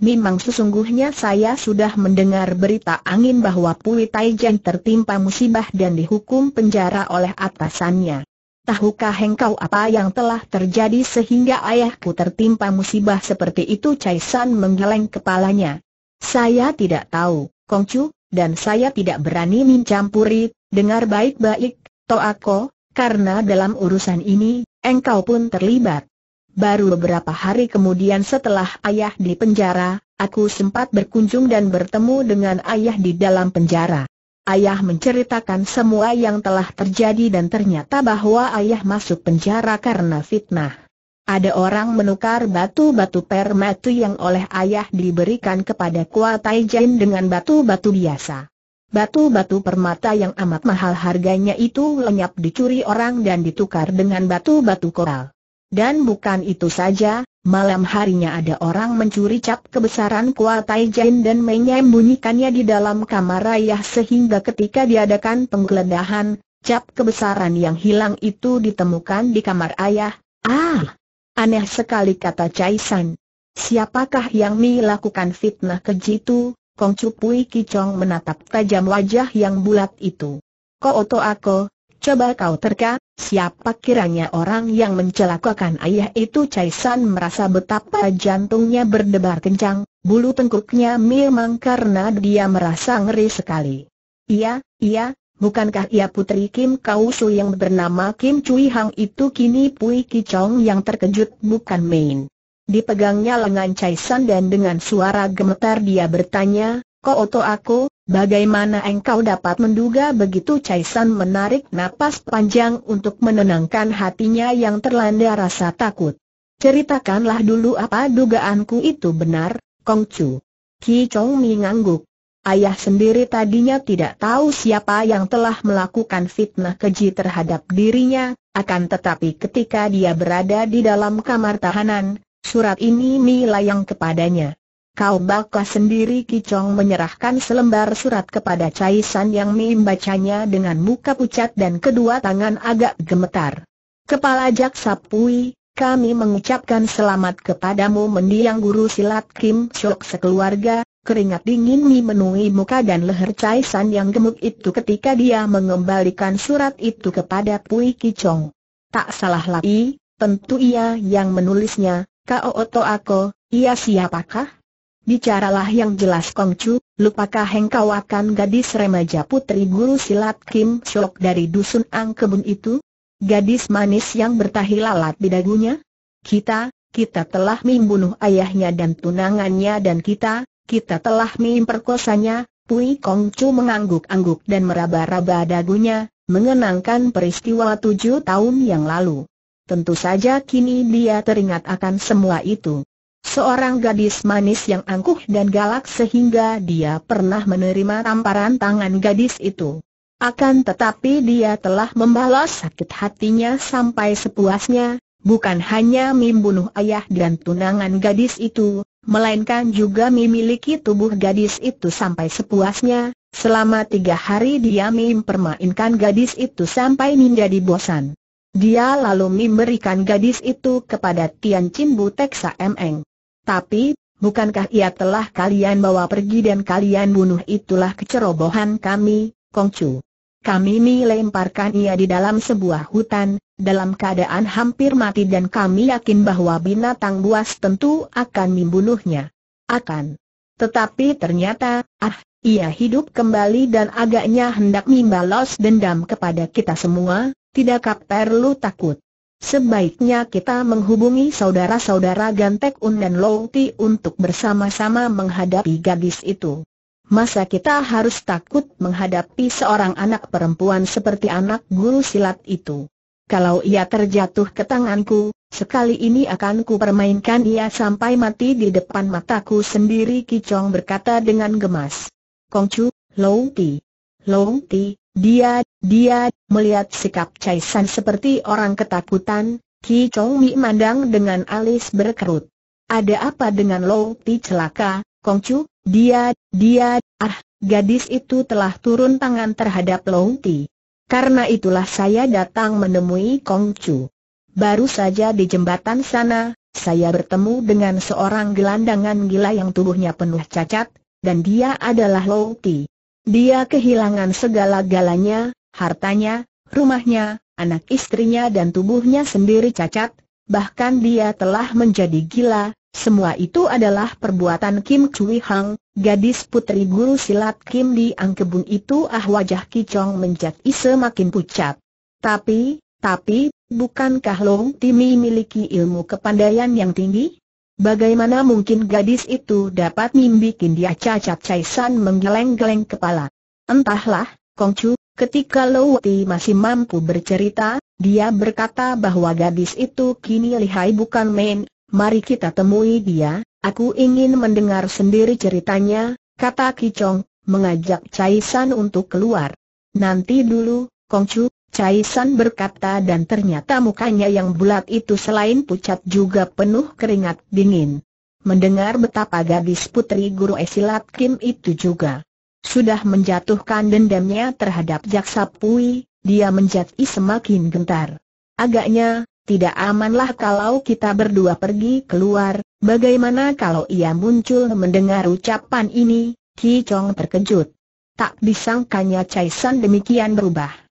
memang sesungguhnya saya sudah mendengar berita angin bahwa Pui Taijan tertimpa musibah dan dihukum penjara oleh atasannya. Tahukah engkau apa yang telah terjadi sehingga ayahku tertimpa musibah seperti itu? Chai San menggeleng kepalanya. Saya tidak tahu, Kong Chu, dan saya tidak berani mencampuri, dengar baik-baik, Toako, karena dalam urusan ini, engkau pun terlibat. Baru beberapa hari kemudian setelah ayah di penjara, aku sempat berkunjung dan bertemu dengan ayah di dalam penjara. Ayah menceritakan semua yang telah terjadi dan ternyata bahwa ayah masuk penjara karena fitnah. Ada orang menukar batu-batu permatu yang oleh ayah diberikan kepada Kuatai Jain dengan batu-batu biasa. Batu-batu permata yang amat mahal harganya itu lenyap dicuri orang dan ditukar dengan batu-batu koral. Dan bukan itu saja, malam harinya ada orang mencuri cap kebesaran Tai Jin dan menyembunyikannya di dalam kamar ayah sehingga ketika diadakan penggeledahan, cap kebesaran yang hilang itu ditemukan di kamar ayah. Ah! Aneh sekali kata Caisan. Siapakah yang melakukan fitnah kejitu? Kong Cupui Kicong menatap tajam wajah yang bulat itu. Ko Oto Ako, Coba kau terka, siapa kiranya orang yang mencelakakan ayah itu Chai San merasa betapa jantungnya berdebar kencang, bulu tengkuknya memang karena dia merasa ngeri sekali. Iya, iya, bukankah ia putri Kim Kau Su yang bernama Kim Cui Hang itu kini Pui Kichong yang terkejut bukan main. Dipegangnya lengan Chai San dan dengan suara gemetar dia bertanya, Kooto aku, bagaimana engkau dapat menduga begitu San menarik napas panjang untuk menenangkan hatinya yang terlanda rasa takut. Ceritakanlah dulu apa dugaanku itu benar, Kongcu. Ki Chong Mi ngangguk. Ayah sendiri tadinya tidak tahu siapa yang telah melakukan fitnah keji terhadap dirinya, akan tetapi ketika dia berada di dalam kamar tahanan, surat ini melayang kepadanya. Kau baka sendiri Kicong menyerahkan selembar surat kepada Cai San yang membacanya dengan muka pucat dan kedua tangan agak gemetar. Kepala Jaksa Pui, kami mengucapkan selamat kepadamu mendiang guru silat Kim Chok sekeluarga, keringat dingin memenuhi muka dan leher Cai San yang gemuk itu ketika dia mengembalikan surat itu kepada Pui Kicong. Tak salah lagi, tentu ia yang menulisnya, Kao Ako, ia siapakah? Bicaralah yang jelas Kong Chu, lupakah engkau akan gadis remaja putri guru silat Kim Shok dari dusun Ang Kebun itu? Gadis manis yang bertahi lalat di dagunya? Kita, kita telah membunuh ayahnya dan tunangannya dan kita, kita telah memperkosanya, Pui Kong Chu mengangguk-angguk dan meraba-raba dagunya, mengenangkan peristiwa tujuh tahun yang lalu. Tentu saja kini dia teringat akan semua itu. Seorang gadis manis yang angkuh dan galak sehingga dia pernah menerima tamparan tangan gadis itu. Akan tetapi dia telah membalas sakit hatinya sampai sepuasnya, bukan hanya membunuh ayah dan tunangan gadis itu, melainkan juga memiliki tubuh gadis itu sampai sepuasnya, selama tiga hari dia mempermainkan gadis itu sampai menjadi bosan. Dia lalu memberikan gadis itu kepada Tian Chin Butek Saemeng. Tapi, bukankah ia telah kalian bawa pergi dan kalian bunuh itulah kecerobohan kami, Kongcu. Kami ini lemparkan ia di dalam sebuah hutan, dalam keadaan hampir mati dan kami yakin bahwa binatang buas tentu akan membunuhnya. Akan. Tetapi ternyata, ah, ia hidup kembali dan agaknya hendak membalas dendam kepada kita semua, tidakkah perlu takut. Sebaiknya kita menghubungi saudara-saudara Gantek Un dan Louti untuk bersama-sama menghadapi gadis itu. Masa kita harus takut menghadapi seorang anak perempuan seperti anak guru silat itu? Kalau ia terjatuh ke tanganku, sekali ini akan kupermainkan ia sampai mati di depan mataku sendiri Kicong berkata dengan gemas. Kongcu, Louti. Louti, dia, dia, melihat sikap Chai San seperti orang ketakutan, Ki Chong Mi mandang dengan alis berkerut. Ada apa dengan Lo Ti celaka, Kong Chu? Dia, dia, ah, gadis itu telah turun tangan terhadap Lo Ti. Karena itulah saya datang menemui Kong Chu. Baru saja di jembatan sana, saya bertemu dengan seorang gelandangan gila yang tubuhnya penuh cacat, dan dia adalah Lo Ti. Dia kehilangan segala-galanya, hartanya, rumahnya, anak istrinya dan tubuhnya sendiri cacat, bahkan dia telah menjadi gila, semua itu adalah perbuatan Kim Chui Hang, gadis putri guru silat Kim di Angkebun itu ah wajah Kicong menjadi semakin pucat. Tapi, tapi, bukankah Long Timi miliki ilmu kepandaian yang tinggi? Bagaimana mungkin gadis itu dapat mimbikin dia cacat Caisan menggeleng-geleng kepala. Entahlah, Kongcu, ketika Lowati masih mampu bercerita, dia berkata bahwa gadis itu kini lihai bukan main, mari kita temui dia, aku ingin mendengar sendiri ceritanya, kata Kicong, mengajak Caisan untuk keluar. Nanti dulu, Kongcu, Cai San berkata dan ternyata mukanya yang bulat itu selain pucat juga penuh keringat dingin. Mendengar betapa gadis putri guru esilat Kim itu juga sudah menjatuhkan dendamnya terhadap Jaksa Pui, dia menjadi semakin gentar. Agaknya, tidak amanlah kalau kita berdua pergi keluar, bagaimana kalau ia muncul mendengar ucapan ini, Ki Chong terkejut. Tak disangkanya Cai San demikian berubah.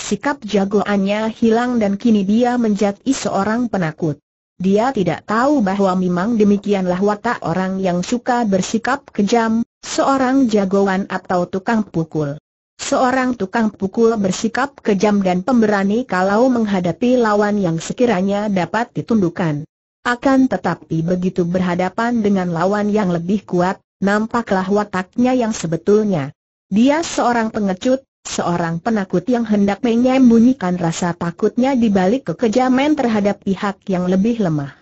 Sikap jagoannya hilang dan kini dia menjadi seorang penakut. Dia tidak tahu bahwa memang demikianlah watak orang yang suka bersikap kejam, seorang jagoan atau tukang pukul. Seorang tukang pukul bersikap kejam dan pemberani kalau menghadapi lawan yang sekiranya dapat ditundukkan. Akan tetapi begitu berhadapan dengan lawan yang lebih kuat, nampaklah wataknya yang sebetulnya. Dia seorang pengecut, seorang penakut yang hendak menyembunyikan rasa takutnya di balik kekejaman terhadap pihak yang lebih lemah.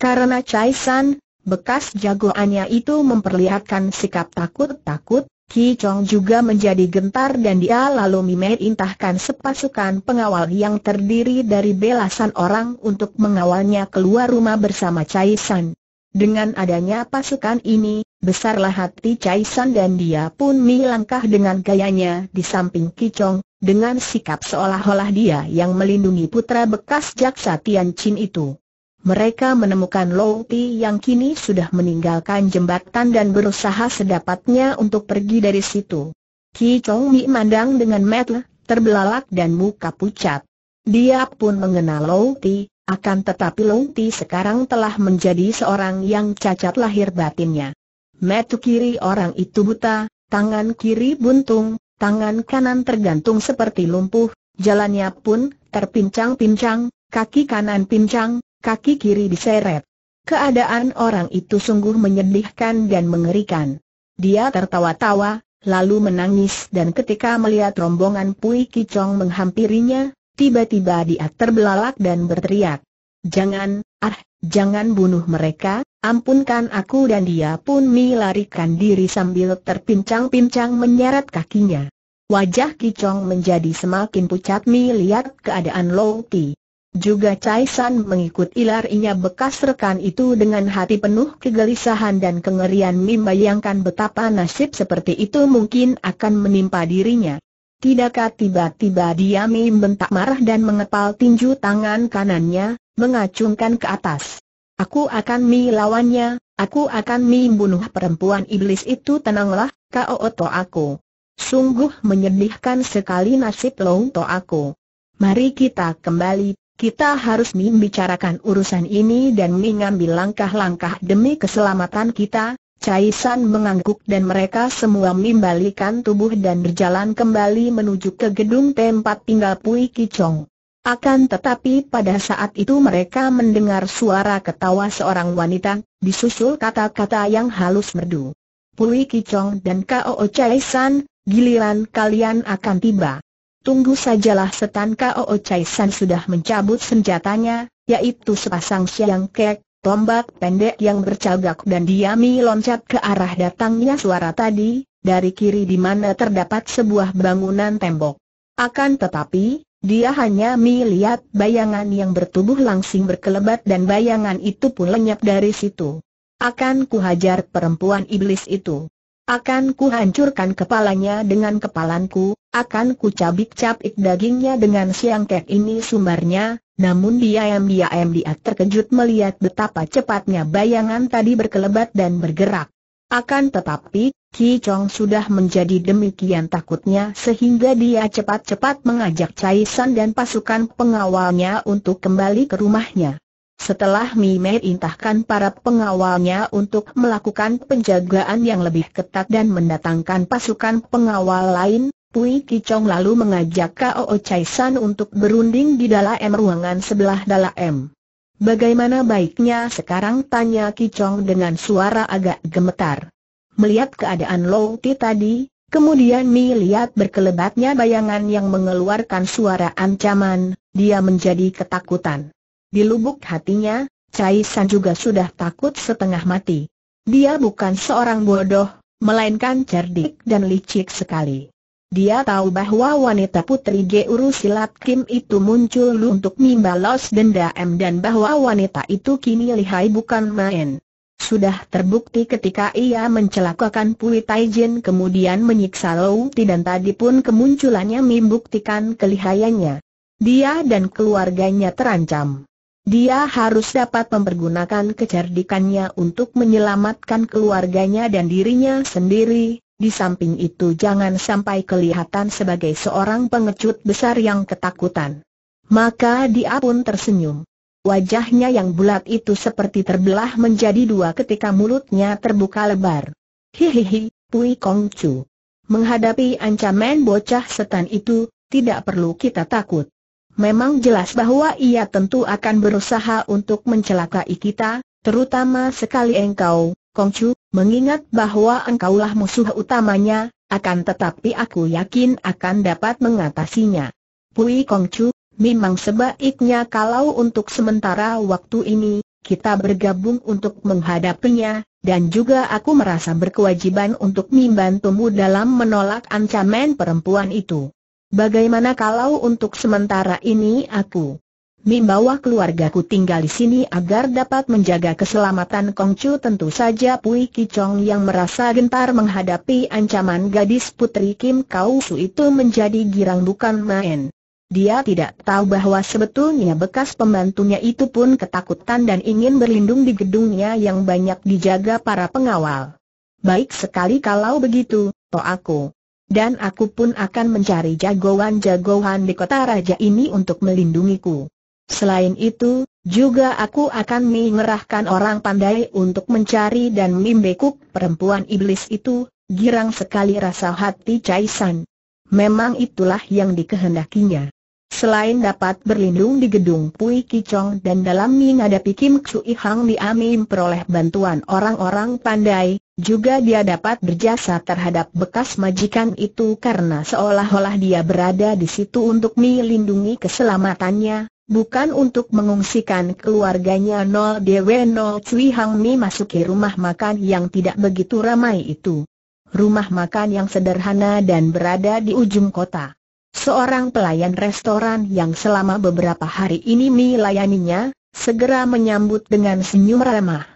Karena Chai San, bekas jagoannya itu memperlihatkan sikap takut-takut, Ki Chong juga menjadi gentar dan dia lalu memerintahkan sepasukan pengawal yang terdiri dari belasan orang untuk mengawalnya keluar rumah bersama Chai San. Dengan adanya pasukan ini, besarlah hati Cai San dan dia pun melangkah dengan gayanya di samping Kichong, dengan sikap seolah-olah dia yang melindungi putra bekas jaksa Tian Chin itu. Mereka menemukan Lou Ti yang kini sudah meninggalkan jembatan dan berusaha sedapatnya untuk pergi dari situ. Kichong Mi mandang dengan metel, terbelalak dan muka pucat. Dia pun mengenal Lou Ti, akan tetapi Long Ti sekarang telah menjadi seorang yang cacat lahir batinnya. Metu kiri orang itu buta, tangan kiri buntung, tangan kanan tergantung seperti lumpuh, jalannya pun terpincang-pincang, kaki kanan pincang, kaki kiri diseret. Keadaan orang itu sungguh menyedihkan dan mengerikan. Dia tertawa-tawa, lalu menangis dan ketika melihat rombongan Pui Kicong menghampirinya, Tiba-tiba dia terbelalak dan berteriak. Jangan, ah, jangan bunuh mereka, ampunkan aku dan dia pun melarikan diri sambil terpincang-pincang menyeret kakinya. Wajah Kicong menjadi semakin pucat melihat keadaan Low Ti. Juga Chai San mengikut ilarinya bekas rekan itu dengan hati penuh kegelisahan dan kengerian membayangkan betapa nasib seperti itu mungkin akan menimpa dirinya. Tidakkah tiba-tiba dia membentak marah dan mengepal tinju tangan kanannya, mengacungkan ke atas. Aku akan mi lawannya, aku akan mi bunuh perempuan iblis itu tenanglah, kau oto aku. Sungguh menyedihkan sekali nasib lo To aku. Mari kita kembali, kita harus membicarakan urusan ini dan mengambil langkah-langkah demi keselamatan kita, Cai San mengangguk dan mereka semua membalikan tubuh dan berjalan kembali menuju ke gedung tempat tinggal Pui Kicong. Akan tetapi pada saat itu mereka mendengar suara ketawa seorang wanita, disusul kata-kata yang halus merdu. Pui Kicong dan Kao Cai San, giliran kalian akan tiba. Tunggu sajalah setan Kao Cai San sudah mencabut senjatanya, yaitu sepasang siang kek, Tombak pendek yang bercagak dan diami loncat ke arah datangnya suara tadi, dari kiri di mana terdapat sebuah bangunan tembok. Akan tetapi, dia hanya melihat bayangan yang bertubuh langsing berkelebat dan bayangan itu pun lenyap dari situ. Akan kuhajar perempuan iblis itu. Akan kuhancurkan kepalanya dengan kepalanku, akan ku cabik cabik dagingnya dengan siang kek ini sumbarnya, namun diam-diam dia terkejut melihat betapa cepatnya bayangan tadi berkelebat dan bergerak. Akan tetapi, Ki Chong sudah menjadi demikian takutnya sehingga dia cepat-cepat mengajak Chai San dan pasukan pengawalnya untuk kembali ke rumahnya. Setelah Mime intahkan para pengawalnya untuk melakukan penjagaan yang lebih ketat dan mendatangkan pasukan pengawal lain, Pui Kicong lalu mengajak Kao Chai San untuk berunding di dalam ruangan sebelah dalam. Bagaimana baiknya sekarang tanya Kicong dengan suara agak gemetar. Melihat keadaan Lo Ti tadi, kemudian Mi lihat berkelebatnya bayangan yang mengeluarkan suara ancaman, dia menjadi ketakutan. Di lubuk hatinya, Chai San juga sudah takut setengah mati. Dia bukan seorang bodoh, melainkan cerdik dan licik sekali. Dia tahu bahwa wanita putri Geuru Silat Kim itu muncul untuk membalas dendam dan bahwa wanita itu kini lihai bukan main. Sudah terbukti ketika ia mencelakakan Pui Taijin kemudian menyiksa Lou Ti dan tadi pun kemunculannya membuktikan kelihayannya. Dia dan keluarganya terancam. Dia harus dapat mempergunakan kecerdikannya untuk menyelamatkan keluarganya dan dirinya sendiri, di samping itu jangan sampai kelihatan sebagai seorang pengecut besar yang ketakutan. Maka dia pun tersenyum. Wajahnya yang bulat itu seperti terbelah menjadi dua ketika mulutnya terbuka lebar. Hihihi, Pui Kong Chu. Menghadapi ancaman bocah setan itu, tidak perlu kita takut. Memang jelas bahwa ia tentu akan berusaha untuk mencelakai kita, terutama sekali engkau, Kong Chu, Mengingat bahwa engkaulah musuh utamanya, akan tetapi aku yakin akan dapat mengatasinya. Pui Kongcu, memang sebaiknya kalau untuk sementara waktu ini, kita bergabung untuk menghadapinya, dan juga aku merasa berkewajiban untuk membantumu dalam menolak ancaman perempuan itu. Bagaimana kalau untuk sementara ini aku keluarga keluargaku tinggal di sini agar dapat menjaga keselamatan Kongcu tentu saja Pui Kichong yang merasa gentar menghadapi ancaman gadis putri Kim Kau Su itu menjadi girang bukan main. Dia tidak tahu bahwa sebetulnya bekas pembantunya itu pun ketakutan dan ingin berlindung di gedungnya yang banyak dijaga para pengawal. Baik sekali kalau begitu, to aku. Dan aku pun akan mencari jagoan-jagoan di kota raja ini untuk melindungiku. Selain itu, juga aku akan mengerahkan orang pandai untuk mencari dan membekuk perempuan iblis itu, girang sekali rasa hati Caisan. Memang itulah yang dikehendakinya. Selain dapat berlindung di gedung Pui Kicong dan dalam menghadapi Kim Ksu Hang di Amim peroleh bantuan orang-orang pandai, juga dia dapat berjasa terhadap bekas majikan itu karena seolah-olah dia berada di situ untuk melindungi keselamatannya, bukan untuk mengungsikan keluarganya Nol Dewe Nol Cui Hang Mi masuki rumah makan yang tidak begitu ramai itu. Rumah makan yang sederhana dan berada di ujung kota. Seorang pelayan restoran yang selama beberapa hari ini layaninya, segera menyambut dengan senyum ramah.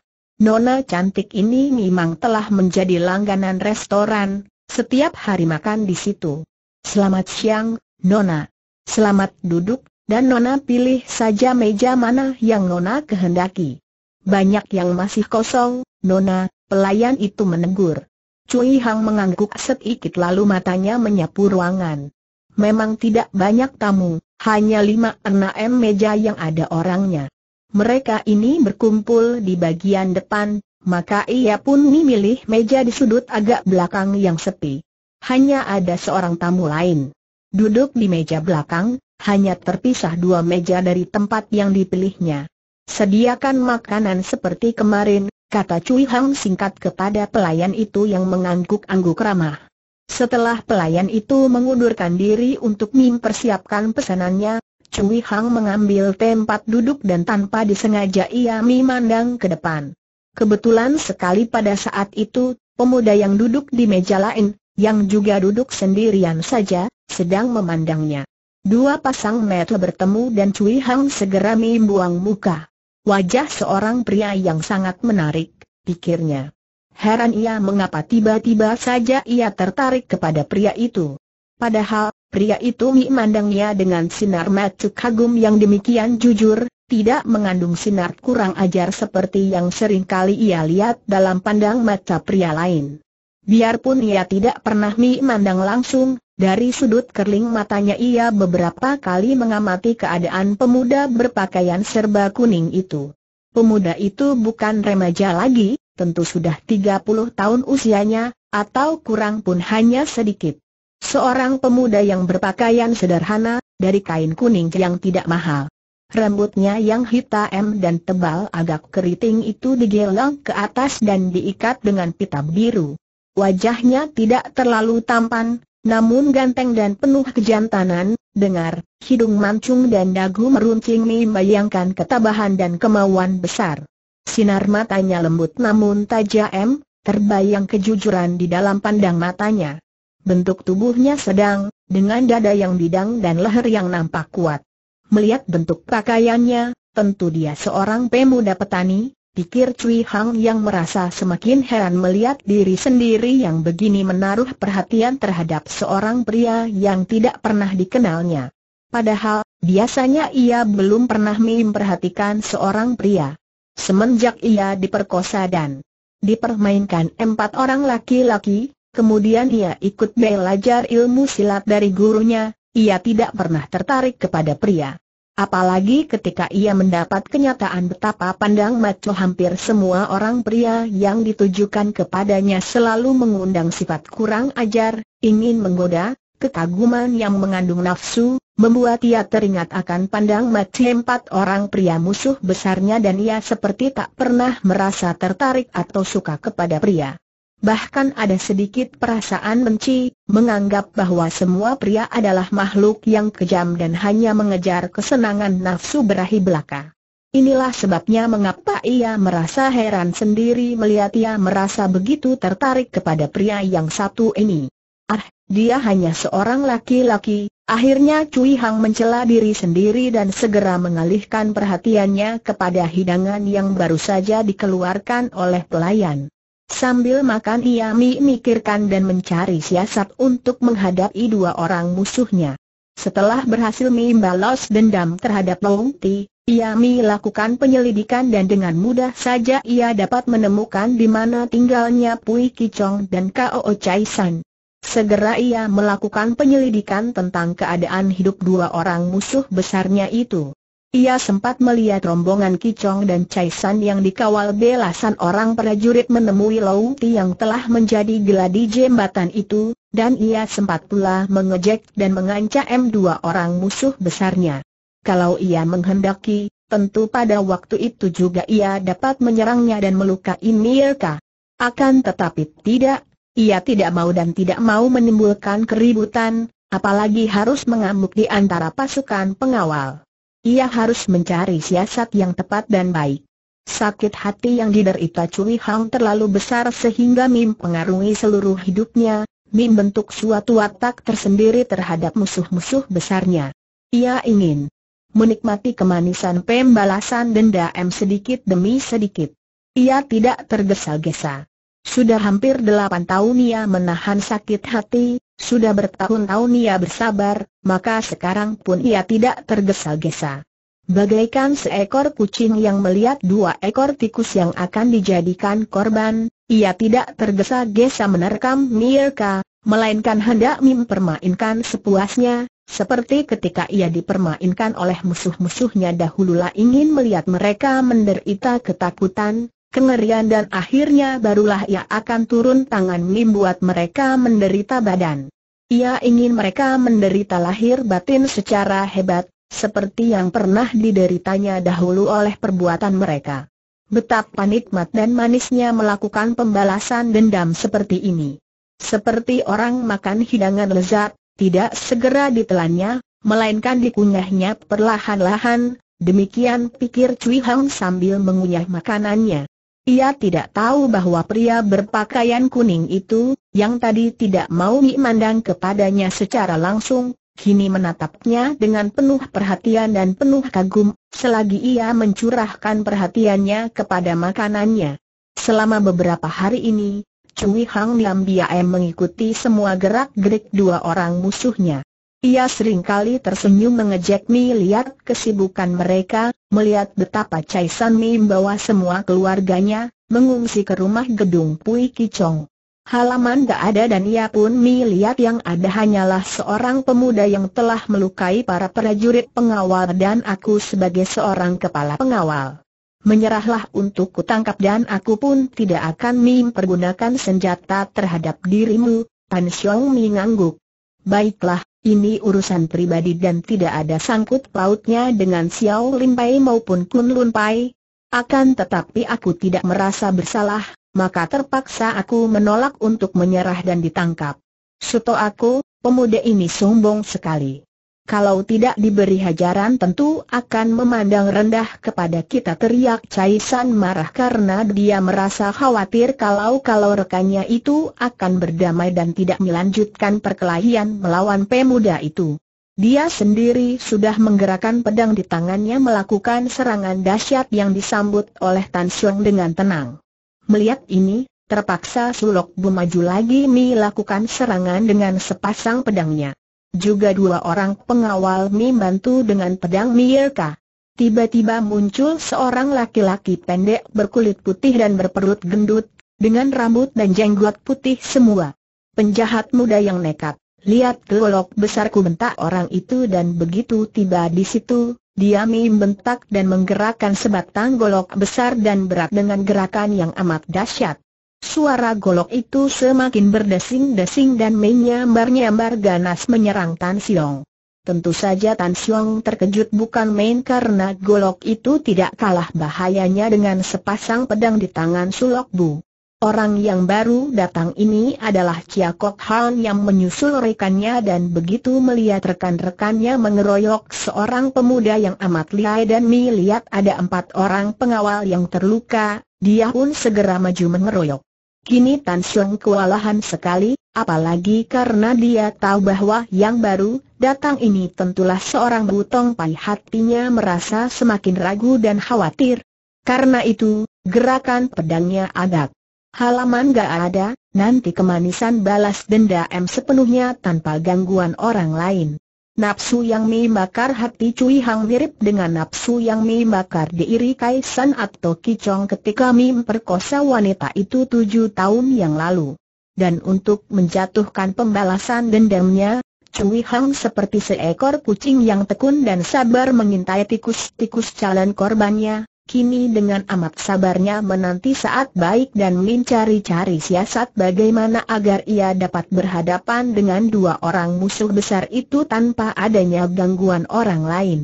Nona cantik ini memang telah menjadi langganan restoran, setiap hari makan di situ. Selamat siang, Nona. Selamat duduk, dan Nona pilih saja meja mana yang Nona kehendaki. Banyak yang masih kosong, Nona, pelayan itu menegur. Cui Hang mengangguk sedikit lalu matanya menyapu ruangan. Memang tidak banyak tamu, hanya lima enam meja yang ada orangnya. Mereka ini berkumpul di bagian depan, maka ia pun memilih meja di sudut agak belakang yang sepi. Hanya ada seorang tamu lain. Duduk di meja belakang, hanya terpisah dua meja dari tempat yang dipilihnya. Sediakan makanan seperti kemarin, kata Cui Hang singkat kepada pelayan itu yang mengangguk-angguk ramah. Setelah pelayan itu mengundurkan diri untuk mempersiapkan pesanannya, Cui Hang mengambil tempat duduk dan tanpa disengaja ia memandang ke depan. Kebetulan sekali pada saat itu, pemuda yang duduk di meja lain, yang juga duduk sendirian saja, sedang memandangnya. Dua pasang mata bertemu dan Cui Hang segera membuang muka. Wajah seorang pria yang sangat menarik, pikirnya. Heran ia mengapa tiba-tiba saja ia tertarik kepada pria itu. Padahal, pria itu memandangnya dengan sinar mata kagum yang demikian jujur, tidak mengandung sinar kurang ajar seperti yang sering kali ia lihat dalam pandang mata pria lain. Biarpun ia tidak pernah memandang langsung, dari sudut kerling matanya ia beberapa kali mengamati keadaan pemuda berpakaian serba kuning itu. Pemuda itu bukan remaja lagi, tentu sudah 30 tahun usianya, atau kurang pun hanya sedikit. Seorang pemuda yang berpakaian sederhana, dari kain kuning yang tidak mahal. Rambutnya yang hitam dan tebal agak keriting itu digelang ke atas dan diikat dengan pita biru. Wajahnya tidak terlalu tampan, namun ganteng dan penuh kejantanan, dengar, hidung mancung dan dagu meruncing membayangkan ketabahan dan kemauan besar. Sinar matanya lembut namun tajam, terbayang kejujuran di dalam pandang matanya. Bentuk tubuhnya sedang, dengan dada yang bidang dan leher yang nampak kuat. Melihat bentuk pakaiannya, tentu dia seorang pemuda petani, pikir Cui Hang yang merasa semakin heran melihat diri sendiri yang begini menaruh perhatian terhadap seorang pria yang tidak pernah dikenalnya. Padahal, biasanya ia belum pernah memperhatikan seorang pria. Semenjak ia diperkosa dan dipermainkan empat orang laki-laki, kemudian ia ikut belajar ilmu silat dari gurunya, ia tidak pernah tertarik kepada pria. Apalagi ketika ia mendapat kenyataan betapa pandang maco hampir semua orang pria yang ditujukan kepadanya selalu mengundang sifat kurang ajar, ingin menggoda, kekaguman yang mengandung nafsu, membuat ia teringat akan pandang maco empat orang pria musuh besarnya dan ia seperti tak pernah merasa tertarik atau suka kepada pria Bahkan ada sedikit perasaan benci, menganggap bahwa semua pria adalah makhluk yang kejam dan hanya mengejar kesenangan nafsu berahi belaka. Inilah sebabnya mengapa ia merasa heran sendiri melihat ia merasa begitu tertarik kepada pria yang satu ini. Ah, dia hanya seorang laki-laki, akhirnya Cui Hang mencela diri sendiri dan segera mengalihkan perhatiannya kepada hidangan yang baru saja dikeluarkan oleh pelayan. Sambil makan ia mikirkan dan mencari siasat untuk menghadapi dua orang musuhnya. Setelah berhasil membalas dendam terhadap Long Ti, ia melakukan penyelidikan dan dengan mudah saja ia dapat menemukan di mana tinggalnya Pui Kicong dan Kao Chai San. Segera ia melakukan penyelidikan tentang keadaan hidup dua orang musuh besarnya itu. Ia sempat melihat rombongan Kicong dan San yang dikawal belasan orang prajurit menemui Ti yang telah menjadi geladi jembatan itu, dan ia sempat pula mengejek dan mengancam dua orang musuh besarnya. Kalau ia menghendaki, tentu pada waktu itu juga ia dapat menyerangnya dan melukai Mirka. Akan tetapi tidak, ia tidak mau dan tidak mau menimbulkan keributan, apalagi harus mengamuk di antara pasukan pengawal. Ia harus mencari siasat yang tepat dan baik. Sakit hati yang diderita Cui Hang terlalu besar sehingga Mim pengaruhi seluruh hidupnya, Mim bentuk suatu watak tersendiri terhadap musuh-musuh besarnya. Ia ingin menikmati kemanisan pembalasan denda M sedikit demi sedikit. Ia tidak tergesa-gesa. Sudah hampir delapan tahun ia menahan sakit hati, sudah bertahun-tahun ia bersabar, maka sekarang pun ia tidak tergesa-gesa. Bagaikan seekor kucing yang melihat dua ekor tikus yang akan dijadikan korban, ia tidak tergesa-gesa menerkam Mirka, melainkan hendak mempermainkan sepuasnya, seperti ketika ia dipermainkan oleh musuh-musuhnya dahululah ingin melihat mereka menderita ketakutan, kengerian dan akhirnya barulah ia akan turun tangan membuat mereka menderita badan. Ia ingin mereka menderita lahir batin secara hebat, seperti yang pernah dideritanya dahulu oleh perbuatan mereka. Betapa nikmat dan manisnya melakukan pembalasan dendam seperti ini. Seperti orang makan hidangan lezat, tidak segera ditelannya, melainkan dikunyahnya perlahan-lahan, demikian pikir Cui Hang sambil mengunyah makanannya. Ia tidak tahu bahwa pria berpakaian kuning itu, yang tadi tidak mau memandang kepadanya secara langsung, kini menatapnya dengan penuh perhatian dan penuh kagum, selagi ia mencurahkan perhatiannya kepada makanannya. Selama beberapa hari ini, Cui Hang Liam Biaem mengikuti semua gerak-gerik dua orang musuhnya. Ia seringkali tersenyum mengejek mi lihat kesibukan mereka, melihat betapa Chai San Mi membawa semua keluarganya, mengungsi ke rumah gedung Pui Kichong. Halaman gak ada dan ia pun mi lihat yang ada hanyalah seorang pemuda yang telah melukai para prajurit pengawal dan aku sebagai seorang kepala pengawal. Menyerahlah untuk kutangkap dan aku pun tidak akan mi mempergunakan senjata terhadap dirimu, Pan Xiong ngangguk. Baiklah, ini urusan pribadi dan tidak ada sangkut pautnya dengan Xiao Lin Pai maupun Kun Lun Pai. Akan tetapi aku tidak merasa bersalah, maka terpaksa aku menolak untuk menyerah dan ditangkap. Suto aku, pemuda ini sombong sekali. Kalau tidak diberi hajaran tentu akan memandang rendah kepada kita teriak Cai San marah karena dia merasa khawatir kalau-kalau rekannya itu akan berdamai dan tidak melanjutkan perkelahian melawan pemuda itu. Dia sendiri sudah menggerakkan pedang di tangannya melakukan serangan dahsyat yang disambut oleh Tan Xiong dengan tenang. Melihat ini, terpaksa Sulok Bu maju lagi melakukan serangan dengan sepasang pedangnya. Juga dua orang pengawal bantu dengan pedang Mirka. Tiba-tiba muncul seorang laki-laki pendek berkulit putih dan berperut gendut, dengan rambut dan jenggot putih semua. Penjahat muda yang nekat, lihat golok besarku bentak orang itu dan begitu tiba di situ, dia membentak dan menggerakkan sebatang golok besar dan berat dengan gerakan yang amat dahsyat. Suara golok itu semakin berdesing-desing dan menyambar-nyambar ganas menyerang Tan Siong. Tentu saja Tan Siong terkejut bukan main karena golok itu tidak kalah bahayanya dengan sepasang pedang di tangan Sulok Bu. Orang yang baru datang ini adalah Chia Kok Han yang menyusul rekannya dan begitu melihat rekan-rekannya mengeroyok seorang pemuda yang amat lihai dan melihat ada empat orang pengawal yang terluka, dia pun segera maju mengeroyok. Kini Tan kewalahan sekali, apalagi karena dia tahu bahwa yang baru datang ini tentulah seorang butong pai hatinya merasa semakin ragu dan khawatir. Karena itu, gerakan pedangnya agak halaman gak ada, nanti kemanisan balas denda M sepenuhnya tanpa gangguan orang lain. Napsu yang membakar hati Cui Hang mirip dengan napsu yang membakar Kai Kaisan atau Kicong ketika memperkosa wanita itu tujuh tahun yang lalu. Dan untuk menjatuhkan pembalasan dendamnya, Cui Hang seperti seekor kucing yang tekun dan sabar mengintai tikus-tikus calon korbannya, kini dengan amat sabarnya menanti saat baik dan mencari-cari siasat bagaimana agar ia dapat berhadapan dengan dua orang musuh besar itu tanpa adanya gangguan orang lain.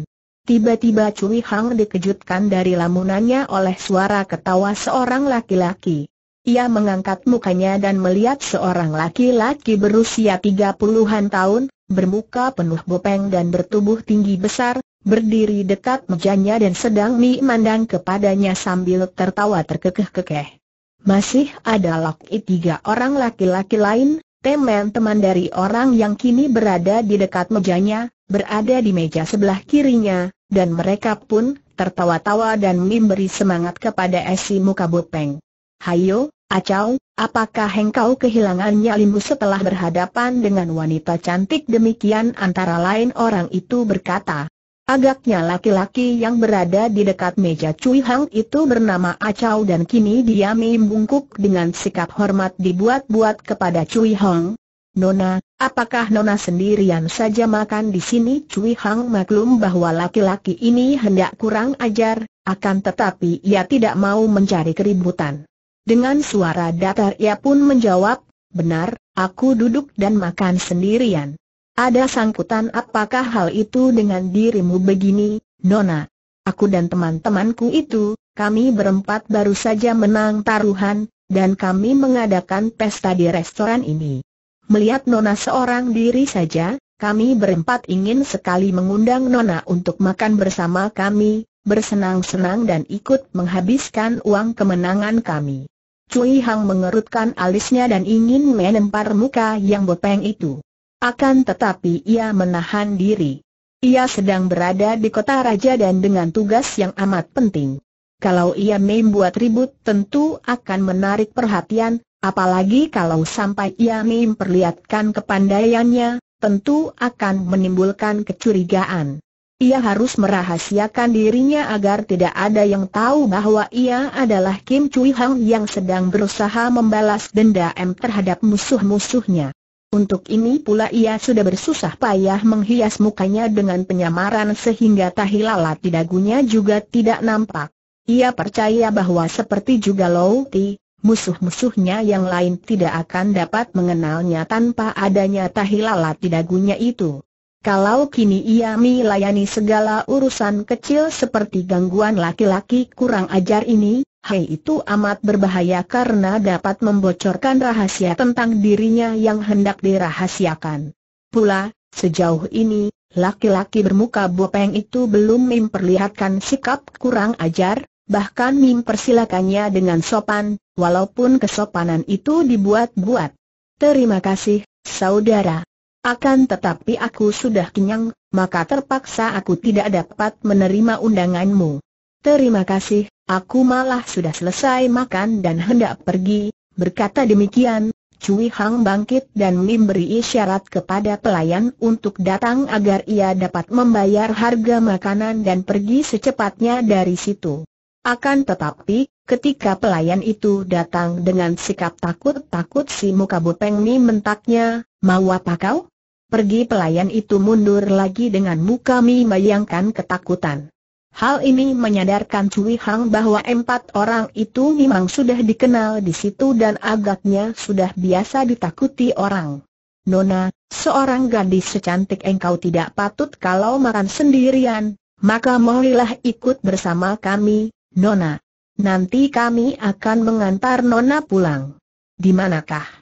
Tiba-tiba Cui Hang dikejutkan dari lamunannya oleh suara ketawa seorang laki-laki. Ia mengangkat mukanya dan melihat seorang laki-laki berusia tiga puluhan tahun, bermuka penuh bopeng dan bertubuh tinggi besar, berdiri dekat mejanya dan sedang memandang kepadanya sambil tertawa terkekeh-kekeh. Masih ada laki tiga orang laki-laki lain, teman-teman dari orang yang kini berada di dekat mejanya, berada di meja sebelah kirinya, dan mereka pun tertawa-tawa dan memberi semangat kepada Esi Muka Bopeng. Hayo, Acau, apakah engkau kehilangan nyalimu setelah berhadapan dengan wanita cantik demikian antara lain orang itu berkata, Agaknya laki-laki yang berada di dekat meja Cui Hang itu bernama Acau dan kini dia membungkuk dengan sikap hormat dibuat-buat kepada Cui Hang. Nona, apakah Nona sendirian saja makan di sini? Cui Hang maklum bahwa laki-laki ini hendak kurang ajar, akan tetapi ia tidak mau mencari keributan. Dengan suara datar ia pun menjawab, benar, aku duduk dan makan sendirian. Ada sangkutan apakah hal itu dengan dirimu begini, Nona? Aku dan teman-temanku itu, kami berempat baru saja menang taruhan, dan kami mengadakan pesta di restoran ini. Melihat Nona seorang diri saja, kami berempat ingin sekali mengundang Nona untuk makan bersama kami, bersenang-senang dan ikut menghabiskan uang kemenangan kami. Cui Hang mengerutkan alisnya dan ingin menempar muka yang bopeng itu. Akan tetapi ia menahan diri. Ia sedang berada di kota raja dan dengan tugas yang amat penting. Kalau ia membuat ribut tentu akan menarik perhatian, apalagi kalau sampai ia memperlihatkan kepandaiannya, tentu akan menimbulkan kecurigaan. Ia harus merahasiakan dirinya agar tidak ada yang tahu bahwa ia adalah Kim Chui Hang yang sedang berusaha membalas dendam terhadap musuh-musuhnya. Untuk ini pula ia sudah bersusah payah menghias mukanya dengan penyamaran sehingga tahi lalat di dagunya juga tidak nampak. Ia percaya bahwa seperti juga Louti, musuh-musuhnya yang lain tidak akan dapat mengenalnya tanpa adanya tahi lalat di dagunya itu. Kalau kini ia melayani segala urusan kecil seperti gangguan laki-laki kurang ajar ini, Hei itu amat berbahaya karena dapat membocorkan rahasia tentang dirinya yang hendak dirahasiakan. Pula, sejauh ini, laki-laki bermuka bopeng itu belum memperlihatkan sikap kurang ajar, bahkan mempersilakannya dengan sopan, walaupun kesopanan itu dibuat-buat. Terima kasih, saudara. Akan tetapi aku sudah kenyang, maka terpaksa aku tidak dapat menerima undanganmu. Terima kasih, aku malah sudah selesai makan dan hendak pergi, berkata demikian, Cui Hang bangkit dan memberi isyarat kepada pelayan untuk datang agar ia dapat membayar harga makanan dan pergi secepatnya dari situ. Akan tetapi, ketika pelayan itu datang dengan sikap takut-takut si muka Bopeng Mi mentaknya, mau apa kau? Pergi pelayan itu mundur lagi dengan muka Mi bayangkan ketakutan. Hal ini menyadarkan Cui Hang bahwa empat orang itu memang sudah dikenal di situ dan agaknya sudah biasa ditakuti orang. Nona, seorang gadis secantik engkau tidak patut kalau makan sendirian, maka maulilah ikut bersama kami, Nona. Nanti kami akan mengantar Nona pulang. Di manakah?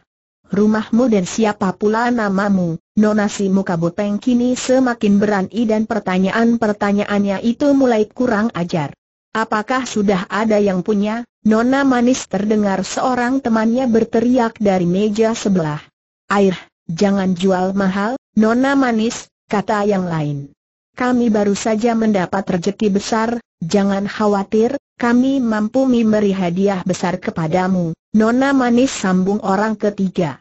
rumahmu dan siapa pula namamu, Nona si muka bopeng kini semakin berani dan pertanyaan-pertanyaannya itu mulai kurang ajar. Apakah sudah ada yang punya? Nona manis terdengar seorang temannya berteriak dari meja sebelah. Air, jangan jual mahal, Nona manis, kata yang lain. Kami baru saja mendapat rejeki besar, jangan khawatir, kami mampu memberi hadiah besar kepadamu, Nona Manis sambung orang ketiga.